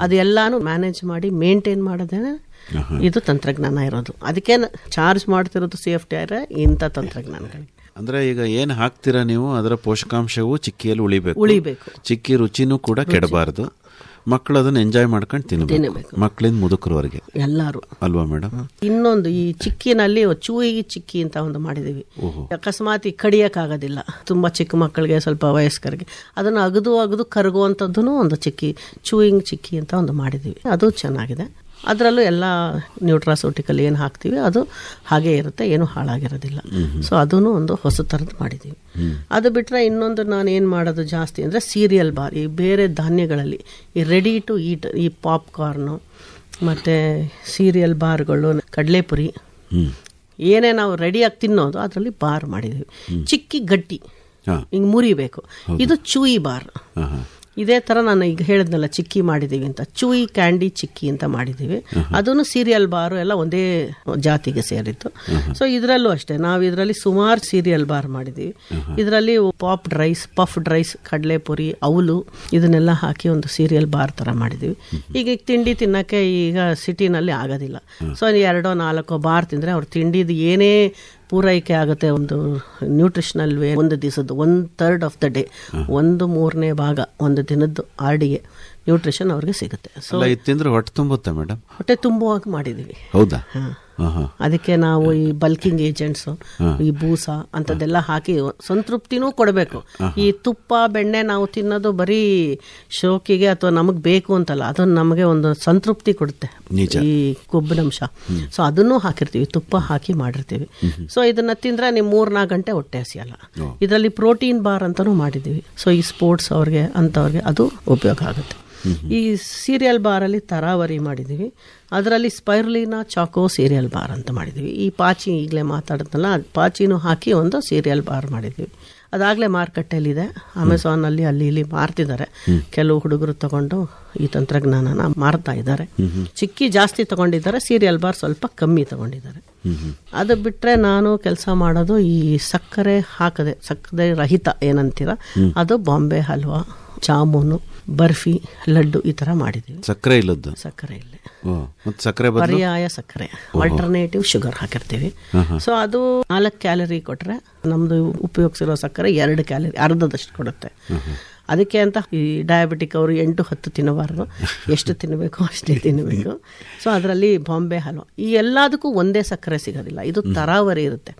ಅದೆಲ್ಲಾನು ಮ್ಯಾನೇಜ್ ಮಾಡಿ ಮೇಂಟೈನ್ ಮಾಡೋದೇ Uh-huh. ಇದು ತಂತ್ರಜ್ಞಾನ ಇರೋದು ಅದಕ್ಕೆ ಚಾರ್ಜ್ ಮಾಡ್ತಿರೋದು ಟಿ ಆರ್ ಇಂಥ ತಂತ್ರಜ್ಞಾನಗಳಿಗೆ ಅಂದ್ರೆ ಈಗ ಏನು ಹಾಕ್ತೀರಾ ನೀವು ಅದರ ಪೋಷಕಾಂಶವು ಚಿಕ್ಕಿಯಲ್ಲಿ ಉಳಿಬೇಕು ಉಳಿಬೇಕು ಚಿಕ್ಕಿ ರುಚಿನೂ ಕೂಡ ಕೆಡಬಾರದು ಮಕ್ಕಳು ಅದನ್ನ ಎಂಜಾಯ್ ಮಾಡ್ಕೊಂಡು ತಿನ್ನಬೇಕು ಮಕ್ಕಳಿಂದ ಮುದುಕರವರೆಗೆ ಎಲ್ಲರೂ ಅಲ್ವಾ ಮೇಡಮ್ ಇನ್ನೊಂದು ಈ ಚಿಕ್ಕಿನಲ್ಲಿ ಚೂಯಿ ಚಿಕ್ಕಿ ಅಂತ ಒಂದು ಮಾಡಿದೀವಿ ಅಕಸ್ಮಾತ್ ಈ ಕಡಿಯಕ್ಕಾಗೋದಿಲ್ಲ ತುಂಬಾ ಚಿಕ್ಕ ಮಕ್ಕಳಿಗೆ ಸ್ವಲ್ಪ ವಯಸ್ಕರಿಗೆ ಅದನ್ನ ಅಗದು ಅಗದು ಕರಗುವಂತದ್ದು ಒಂದು ಚಿಕ್ಕಿ ಚೂಯಿಂಗ್ ಚಿಕ್ಕಿ ಅಂತ ಒಂದು ಮಾಡಿದೀವಿ ಅದು ಚೆನ್ನಾಗಿದೆ ಅದರಲ್ಲೂ ಎಲ್ಲ ನ್ಯೂಟ್ರಾಸೂಟಿಕಲ್ ಏನು ಹಾಕ್ತೀವಿ ಅದು ಹಾಗೇ ಇರುತ್ತೆ ಏನು ಹಾಳಾಗಿರೋದಿಲ್ಲ ಸೊ ಅದೂ ಒಂದು ಹೊಸ ಥರದ್ದು ಮಾಡಿದ್ದೀವಿ ಅದು ಬಿಟ್ಟರೆ ಇನ್ನೊಂದು ನಾನು ಏನು ಮಾಡೋದು ಜಾಸ್ತಿ ಅಂದರೆ ಸೀರಿಯಲ್ ಬಾರ್ ಈ ಬೇರೆ ಧಾನ್ಯಗಳಲ್ಲಿ ಈ ರೆಡಿ ಟು ಈಟ್ ಈ ಪಾಪ್ಕಾರ್ನು ಮತ್ತು ಸೀರಿಯಲ್ ಬಾರ್ಗಳು ಕಡಲೆಪುರಿ ಏನೇ ನಾವು ರೆಡಿಯಾಗಿ ತಿನ್ನೋದು ಅದರಲ್ಲಿ ಬಾರ್ ಮಾಡಿದ್ದೀವಿ ಚಿಕ್ಕಿ ಗಟ್ಟಿ ಹಿಂಗೆ ಮುರಿಬೇಕು ಇದು ಚೂಯಿ ಬಾರ್ ಇದೇ ಥರ ನಾನು ಈಗ ಹೇಳಿದ್ನಲ್ಲ ಚಿಕ್ಕಿ ಮಾಡಿದ್ದೀವಿ ಅಂತ ಚೂಯಿ ಕ್ಯಾಂಡಿ ಚಿಕ್ಕಿ ಅಂತ ಮಾಡಿದ್ದೀವಿ ಅದನ್ನು ಸೀರಿಯಲ್ ಬಾರು ಎಲ್ಲ ಒಂದೇ ಜಾತಿಗೆ ಸೇರಿತ್ತು ಸೊ ಇದರಲ್ಲೂ ಅಷ್ಟೇ ನಾವು ಇದರಲ್ಲಿ ಸುಮಾರು ಸೀರಿಯಲ್ ಬಾರ್ ಮಾಡಿದೀವಿ ಇದರಲ್ಲಿ ಪಾಪ್ಡ್ ರೈಸ್ ಪಫ್ಡ್ ರೈಸ್ ಕಡಲೆಪುರಿ ಅವಲು ಇದನ್ನೆಲ್ಲ ಹಾಕಿ ಒಂದು ಸೀರಿಯಲ್ ಬಾರ್ ಥರ ಮಾಡಿದೀವಿ ಈಗ ತಿಂಡಿ ತಿನ್ನೋಕ್ಕೆ ಈಗ ಸಿಟಿನಲ್ಲಿ ಆಗೋದಿಲ್ಲ ಸೊ ಎರಡೋ ನಾಲ್ಕೋ ಬಾರ್ ತಿಂದರೆ ಅವ್ರು ತಿಂಡಿದು ಏನೇ ಪೂರೈಕೆ ಆಗುತ್ತೆ ಒಂದು ನ್ಯೂಟ್ರಿಷನಲ್ ವೇ ಒಂದು ದಿವಸದ್ದು ಒಂದು ಥರ್ಡ್ ಆಫ್ ದ ಡೇ ಒಂದು ಮೂರನೇ ಭಾಗ ಒಂದು ದಿನದ್ದು ಆರ್ಡಿಗೆ ನ್ಯೂಟ್ರಿಷನ್ ಅವ್ರಿಗೆ ಸಿಗುತ್ತೆ ಹೊಟ್ಟೆ ತುಂಬುತ್ತೆ ಮೇಡಮ್ ಹೊಟ್ಟೆ ತುಂಬುವಾಗ ಮಾಡಿದೀವಿ ಹೌದಾ ಅದಕ್ಕೆ ನಾವು ಈ ಬಲ್ಕಿಂಗ್ ಏಜೆಂಟ್ಸ್ ಈ ಬೂಸ ಅಂತದೆಲ್ಲ ಹಾಕಿ ಸಂತೃಪ್ತಿನೂ ಕೊಡಬೇಕು ಈ ತುಪ್ಪ ಬೆಣ್ಣೆ ನಾವು ತಿನ್ನೋದು ಬರೀ ಶೋಕಿಗೆ ಅಥವಾ ನಮಗ್ ಬೇಕು ಅಂತಲ್ಲ ಅದು ನಮಗೆ ಒಂದು ಸಂತೃಪ್ತಿ ಕೊಡುತ್ತೆ ಈ ಕೊಬ್ಬಿನಂಶ ಸೊ ಅದನ್ನು ಹಾಕಿರ್ತೀವಿ ತುಪ್ಪ ಹಾಕಿ ಮಾಡಿರ್ತೀವಿ ಸೊ ಇದನ್ನ ತಿಂದ್ರೆ ನೀವು ಮೂರ್ನಾಲ್ಕು ಗಂಟೆ ಹೊಟ್ಟೆ ಹಸಿಯಲ್ಲ ಇದರಲ್ಲಿ ಪ್ರೋಟೀನ್ ಬಾರ್ ಅಂತಲೂ ಮಾಡಿದ್ದೀವಿ ಸೊ ಈ ಸ್ಪೋರ್ಟ್ಸ್ ಅವ್ರಿಗೆ ಅಂತವ್ರಿಗೆ ಅದು ಉಪಯೋಗ ಆಗುತ್ತೆ ಈ ಸೀರಿಯಲ್ ಬಾರಲ್ಲಿ ತರಾವರಿ ಮಾಡಿದ್ದೀವಿ ಅದರಲ್ಲಿ ಸ್ಪೈರ್ಲಿನ ಚಾಕೋ ಸೀರಿಯಲ್ ಬಾರ್ ಅಂತ ಮಾಡಿದ್ವಿ ಈ ಪಾಚಿ ಈಗಲೇ ಮಾತಾಡಿದ್ನಲ್ಲ ಪಾಚಿನೂ ಹಾಕಿ ಒಂದು ಸೀರಿಯಲ್ ಬಾರ್ ಮಾಡಿದ್ವಿ ಅದಾಗಲೇ ಮಾರುಕಟ್ಟೆಯಲ್ಲಿದೆ ಅಮೆಝಾನಲ್ಲಿ ಅಲ್ಲಿ ಇಲ್ಲಿ ಮಾರ್ತಿದ್ದಾರೆ ಕೆಲವು ಹುಡುಗರು ತಗೊಂಡು ಈ ತಂತ್ರಜ್ಞಾನನ ಮಾರ್ತಾ ಇದ್ದಾರೆ ಚಿಕ್ಕಿ ಜಾಸ್ತಿ ತಗೊಂಡಿದ್ದಾರೆ ಸೀರಿಯಲ್ ಬಾರ್ ಸ್ವಲ್ಪ ಕಮ್ಮಿ ತಗೊಂಡಿದ್ದಾರೆ ಅದು ಬಿಟ್ಟರೆ ನಾನು ಕೆಲಸ ಮಾಡೋದು ಈ ಸಕ್ಕರೆ ಹಾಕದೆ ಸಕ್ಕರೆ ರಹಿತ ಏನಂತೀರ ಅದು ಬಾಂಬೆ ಹಲ್ವಾ ಜಾಮೂನು ಬರ್ಫಿ ಲಡ್ಡು ಈ ತರ ಮಾಡಿದೀವಿ ಸಕ್ಕರೆ ಇಲ್ಲದ್ದು ಸಕ್ಕರೆ ಇಲ್ಲೇ ಸಕ್ಕರೆ ಪರ್ಯಾಯ ಸಕ್ಕರೆ ಆಲ್ಟರ್ನೇಟಿವ್ ಶುಗರ್ ಹಾಕಿರ್ತೀವಿ ಸೊ ಅದು ನಾಲ್ಕು ಕ್ಯಾಲರಿ ಕೊಟ್ರೆ ನಮ್ದು ಉಪಯೋಗಿಸಿರೋ ಸಕ್ಕರೆ ಎರಡು ಕ್ಯಾಲರಿ ಅರ್ಧದಷ್ಟು ಕೊಡುತ್ತೆ ಅದಕ್ಕೆ ಅಂತ ಈ ಡಯಾಬಿಟಿಕ್ ಅವರು ಎಂಟು ಹತ್ತು ತಿನ್ನಬಾರ್ದು ಎಷ್ಟು ತಿನ್ನಬೇಕು ಅಷ್ಟೇ ತಿನ್ನಬೇಕು ಸೊ ಅದರಲ್ಲಿ ಬಾಂಬೆ ಹಾಲು ಈ ಎಲ್ಲದಕ್ಕೂ ಒಂದೇ ಸಕ್ಕರೆ ಸಿಗೋದಿಲ್ಲ ಇದು ತರಾವರಿ ಇರುತ್ತೆ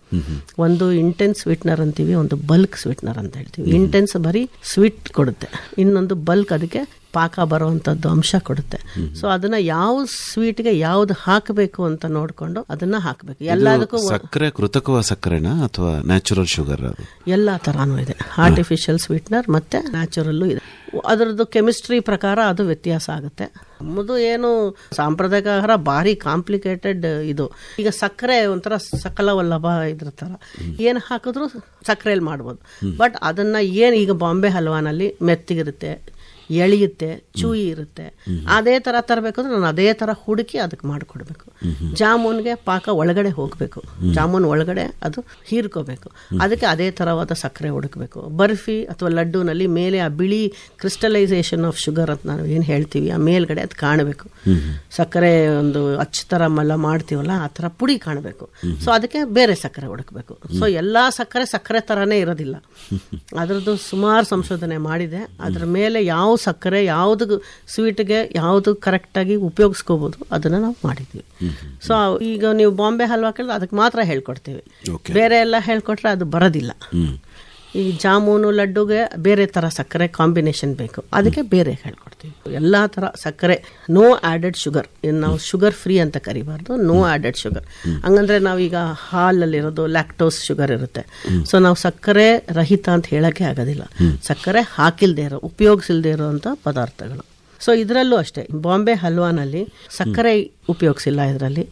ಒಂದು ಇಂಟೆನ್ಸ್ ಸ್ವೀಟ್ನರ್ ಅಂತೀವಿ ಒಂದು ಬಲ್ಕ್ ಸ್ವೀಟ್ನರ್ ಅಂತ ಹೇಳ್ತೀವಿ ಇಂಟೆನ್ಸ್ ಬರೀ ಸ್ವೀಟ್ ಕೊಡುತ್ತೆ ಇನ್ನೊಂದು ಬಲ್ಕ್ ಅದಕ್ಕೆ ಪಾಕ ಬರುವಂಥದ್ದು ಅಂಶ ಕೊಡುತ್ತೆ ಸೊ ಅದನ್ನ ಯಾವ ಸ್ವೀಟ್ಗೆ ಯಾವ್ದು ಹಾಕಬೇಕು ಅಂತ ನೋಡಿಕೊಂಡು ಅದನ್ನ ಹಾಕಬೇಕು ಎಲ್ಲದಕ್ಕೂ ಸಕ್ಕರೆ ಕೃತಕವ ಸಕ್ಕರೆನಾ ಅಥವಾ ನ್ಯಾಚುರಲ್ ಶುಗರ್ ಎಲ್ಲ ಥರನೂ ಇದೆ ಆರ್ಟಿಫಿಷಿಯಲ್ ಸ್ವೀಟ್ನರ್ ಮತ್ತೆ ನ್ಯಾಚುರಲ್ಲು ಇದೆ ಅದರದ್ದು ಕೆಮಿಸ್ಟ್ರಿ ಪ್ರಕಾರ ಅದು ವ್ಯತ್ಯಾಸ ಆಗುತ್ತೆ ಮುದು ಏನು ಸಾಂಪ್ರದಾಯಿಕ ಆಹಾರ ಭಾರಿ ಕಾಂಪ್ಲಿಕೇಟೆಡ್ ಇದು ಈಗ ಸಕ್ಕರೆ ಒಂಥರ ಸಕಲವಲ್ಲಭ ಇದ್ರ ಥರ ಏನು ಹಾಕಿದ್ರು ಸಕ್ಕರೆಯಲ್ಲಿ ಮಾಡ್ಬೋದು ಬಟ್ ಅದನ್ನು ಏನು ಈಗ ಬಾಂಬೆ ಹಲ್ವಾನಲ್ಲಿ ಮೆತ್ತಿಗಿರುತ್ತೆ ಎಳೆಯುತ್ತೆ ಚೂಯಿ ಇರುತ್ತೆ ಅದೇ ಥರ ತರಬೇಕು ಅಂದ್ರೆ ನಾನು ಅದೇ ಥರ ಹುಡುಕಿ ಅದಕ್ಕೆ ಮಾಡಿಕೊಡ್ಬೇಕು ಜಾಮೂನ್ಗೆ ಪಾಕ ಒಳಗಡೆ ಹೋಗಬೇಕು ಜಾಮೂನ್ ಒಳಗಡೆ ಅದು ಹೀರ್ಕೋಬೇಕು ಅದಕ್ಕೆ ಅದೇ ಥರವಾದ ಸಕ್ಕರೆ ಹುಡುಕಬೇಕು ಬರ್ಫಿ ಅಥವಾ ಲಡ್ಡುನಲ್ಲಿ ಮೇಲೆ ಆ ಬಿಳಿ ಕ್ರಿಸ್ಟಲೈಸೇಷನ್ ಆಫ್ ಶುಗರ್ ಅಂತ ನಾವು ಏನು ಹೇಳ್ತೀವಿ ಆ ಮೇಲ್ಗಡೆ ಅದು ಕಾಣಬೇಕು ಸಕ್ಕರೆ ಒಂದು ಅಚ್ಚ ಥರ ಮಲ್ಲ ಮಾಡ್ತೀವಲ್ಲ ಆ ಥರ ಪುಡಿ ಕಾಣಬೇಕು ಸೊ ಅದಕ್ಕೆ ಬೇರೆ ಸಕ್ಕರೆ ಹುಡುಕಬೇಕು ಸೊ ಎಲ್ಲ ಸಕ್ಕರೆ ಸಕ್ಕರೆ ಥರನೇ ಇರೋದಿಲ್ಲ [laughs] ಅದರದ್ದು ಸುಮಾರು ಸಂಶೋಧನೆ ಮಾಡಿದೆ ಅದರ ಮೇಲೆ ಯಾವ ಸಕ್ಕರೆ ಯಾವುದು ಸ್ವೀಟ್ಗೆ ಯಾವುದು ಕರೆಕ್ಟಾಗಿ ಉಪಯೋಗಿಸ್ಕೋಬೋದು ಅದನ್ನು ನಾವು ಮಾಡಿದ್ವಿ ಸೊ ಈಗ ನೀವು ಬಾಂಬೆ ಹಲ್ವಾ ಕೇಳಿದ್ರೆ ಅದಕ್ಕೆ ಮಾತ್ರ ಹೇಳ್ಕೊಡ್ತೀವಿ ಬೇರೆ ಎಲ್ಲ ಹೇಳ್ಕೊಟ್ರೆ ಅದು ಬರೋದಿಲ್ಲ ಈ ಜಾಮೂನು ಲಡ್ಡುಗೆ ಬೇರೆ ಥರ ಸಕ್ಕರೆ ಕಾಂಬಿನೇಷನ್ ಬೇಕು ಅದಕ್ಕೆ ಬೇರೆ ಹೇಳ್ಕೊಡ್ತೀವಿ ಎಲ್ಲ ಥರ ಸಕ್ಕರೆ ನೋ ಆ್ಯಡೆಡ್ ಶುಗರ್ ನಾವು ಶುಗರ್ ಫ್ರೀ ಅಂತ ಕರಿಬಾರ್ದು ನೋ ಆ್ಯಡೆಡ್ ಶುಗರ್ ಹಂಗಂದ್ರೆ ನಾವೀಗ ಹಾಲಲ್ಲಿರೋದು ಲ್ಯಾಕ್ಟೋಸ್ ಶುಗರ್ ಇರುತ್ತೆ ಸೊ ನಾವು ಸಕ್ಕರೆ ರಹಿತ ಅಂತ ಹೇಳೋಕ್ಕೆ ಆಗೋದಿಲ್ಲ ಸಕ್ಕರೆ ಹಾಕಿಲ್ದೇ ಇರೋ ಉಪಯೋಗಿಸಿಲ್ದೇ ಇರೋವಂಥ ಪದಾರ್ಥಗಳು ಸೊ ಇದರಲ್ಲೂ ಅಷ್ಟೇ ಬಾಂಬೆ ಹಲ್ವಾನಲ್ಲಿ ಸಕ್ಕರೆ ಉಪಯೋಗಿಸಿಲ್ಲ ಇದರಲ್ಲಿ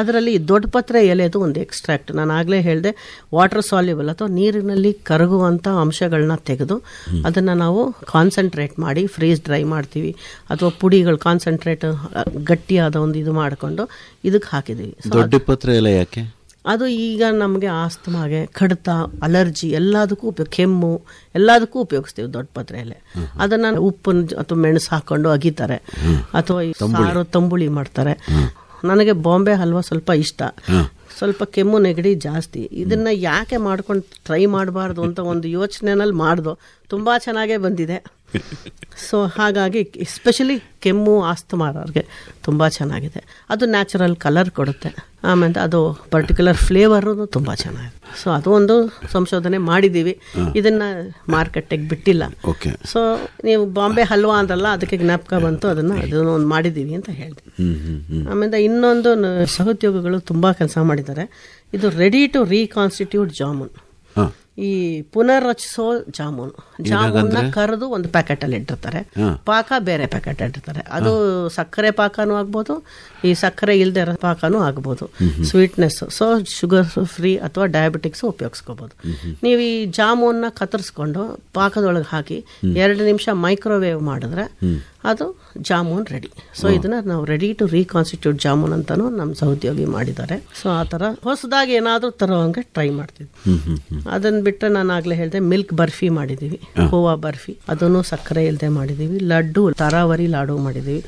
ಅದರಲ್ಲಿ ದೊಡ್ಡಪತ್ರೆ ಎಲೆದು ಒಂದು ಎಕ್ಸ್ಟ್ರಾಕ್ಟ್ ನಾನು ಆಗಲೇ ಹೇಳಿದೆ ವಾಟರ್ ಸಾಲ್ಯೂಬಲ್ ಅಥವಾ ನೀರಿನಲ್ಲಿ ಕರಗುವಂಥ ಅಂಶಗಳನ್ನ ತೆಗೆದು ಅದನ್ನು ನಾವು ಕಾನ್ಸಂಟ್ರೇಟ್ ಮಾಡಿ ಫ್ರೀಸ್ ಡ್ರೈ ಮಾಡ್ತೀವಿ ಅಥವಾ ಪುಡಿಗಳು ಕಾನ್ಸಂಟ್ರೇಟ್ ಗಟ್ಟಿಯಾದ ಒಂದು ಇದು ಮಾಡಿಕೊಂಡು ಇದಕ್ಕೆ ಹಾಕಿದ್ದೀವಿ ದೊಡ್ಡಪತ್ರೆ ಎಲೆ ಯಾಕೆ ಅದು ಈಗ ನಮಗೆ ಆಸ್ತಮಾಗೆ ಕಡಿತ ಅಲರ್ಜಿ ಎಲ್ಲದಕ್ಕೂ ಉಪಯೋಗ ಕೆಮ್ಮು ಎಲ್ಲದಕ್ಕೂ ಉಪಯೋಗಿಸ್ತೀವಿ ದೊಡ್ಡ ಪತ್ರೆ ಎಲೆ ಅದನ್ನು ಉಪ್ಪನ್ನು ಅಥವಾ ಮೆಣಸು ಹಾಕೊಂಡು ಅಗಿತಾರೆ ಅಥವಾ ಸಾರು ತಂಬುಳಿ ಮಾಡ್ತಾರೆ ನನಗೆ ಬಾಂಬೆ ಹಲ್ವಾ ಸ್ವಲ್ಪ ಇಷ್ಟ ಸ್ವಲ್ಪ ಕೆಮ್ಮು ನೆಗಡಿ ಜಾಸ್ತಿ ಇದನ್ನ ಯಾಕೆ ಮಾಡ್ಕೊಂಡು ಟ್ರೈ ಮಾಡಬಾರ್ದು ಅಂತ ಒಂದು ಯೋಚನೆನಲ್ಲಿ ಮಾಡ್ದು ತುಂಬ ಚೆನ್ನಾಗೇ ಬಂದಿದೆ ಸೊ [laughs] ಹಾಗಾಗಿ ಎಸ್ಪೆಷಲಿ ಕೆಮ್ಮು ಆಸ್ತಮಾರವ್ರಿಗೆ ತುಂಬ ಚೆನ್ನಾಗಿದೆ ಅದು ನ್ಯಾಚುರಲ್ ಕಲರ್ ಕೊಡುತ್ತೆ ಆಮೇಲೆ ಅದು ಪರ್ಟಿಕ್ಯುಲರ್ ಫ್ಲೇವರು ತುಂಬ ಚೆನ್ನಾಗಿದೆ ಸೊ ಅದು ಒಂದು ಸಂಶೋಧನೆ ಮಾಡಿದ್ದೀವಿ ಇದನ್ನು ಮಾರ್ಕೆಟಿಗೆ ಬಿಟ್ಟಿಲ್ಲ ಸೊ ನೀವು ಬಾಂಬೆ ಹಲ್ವಾ ಅಂದ್ರಲ್ಲ ಅದಕ್ಕೆ ಜ್ಞಾಪಕ ಬಂತು ಅದನ್ನು ಅದನ್ನು ಒಂದು ಮಾಡಿದ್ದೀವಿ ಅಂತ ಹೇಳಿದೆ ಆಮೇಲೆ ಇನ್ನೊಂದು ಸಹೋದ್ಯೋಗಿಗಳು ತುಂಬ ಕೆಲಸ ಮಾಡಿದ್ದಾರೆ ಇದು ರೆಡಿ ಟು ರೀಕಾನ್ಸ್ಟಿಟ್ಯೂಟ್ ಜಾಮೂನ್ ಈ ಪುನರ್ರಚಿಸೋ ಜಾಮೂನು ಜಾಮೂನ್ನ ಕರೆದು ಒಂದು ಪ್ಯಾಕೆಟಲ್ಲಿ ಇಟ್ಟಿರ್ತಾರೆ ಪಾಕ ಬೇರೆ ಪ್ಯಾಕೆಟ್ ಇಟ್ಟಿರ್ತಾರೆ ಅದು ಸಕ್ಕರೆ ಪಾಕನೂ ಆಗ್ಬೋದು ಈ ಸಕ್ಕರೆ ಇಲ್ಲದೆ ಪಾಕನೂ ಆಗ್ಬೋದು ಸ್ವೀಟ್ನೆಸ್ ಸೊ ಶುಗರ್ ಫ್ರೀ ಅಥವಾ ಡಯಾಬಿಟಿಕ್ಸ್ ಉಪಯೋಗಿಸ್ಕೋಬೋದು ನೀವು ಈ ಜಾಮೂನ್ನ ಕತ್ತರಿಸ್ಕೊಂಡು ಪಾಕದೊಳಗೆ ಹಾಕಿ ಎರಡು ನಿಮಿಷ ಮೈಕ್ರೋವೇವ್ ಮಾಡಿದ್ರೆ ಅದು ಜಾಮೂನ್ ರೆಡಿ ಸೊ ಇದನ್ನ ನಾವು ರೆಡಿ ಟು ರೀಕಾನ್ಸ್ಟಿಟ್ಯೂಟ್ ಜಾಮೂನ್ ಅಂತಾನು ನಮ್ಮ ಸಹೋದ್ಯೋಗಿ ಮಾಡಿದ್ದಾರೆ ಸೊ ಆ ಥರ ಹೊಸದಾಗಿ ಏನಾದರೂ ಹಂಗೆ ಟ್ರೈ ಮಾಡ್ತಿದ್ವಿ ಅದನ್ನ ಬಿಟ್ಟರೆ ನಾನು ಆಗ್ಲೇ ಹೇಳಿದೆ ಮಿಲ್ಕ್ ಬರ್ಫಿ ಮಾಡಿದ್ದೀವಿ ಹೂವಾ ಬರ್ಫಿ ಅದನ್ನು ಸಕ್ಕರೆ ಇಲ್ಲದೆ ಮಾಡಿದೀವಿ ಲಡ್ಡು ತರಾವರಿ ಲಾಡು ಮಾಡಿದ್ದೀವಿ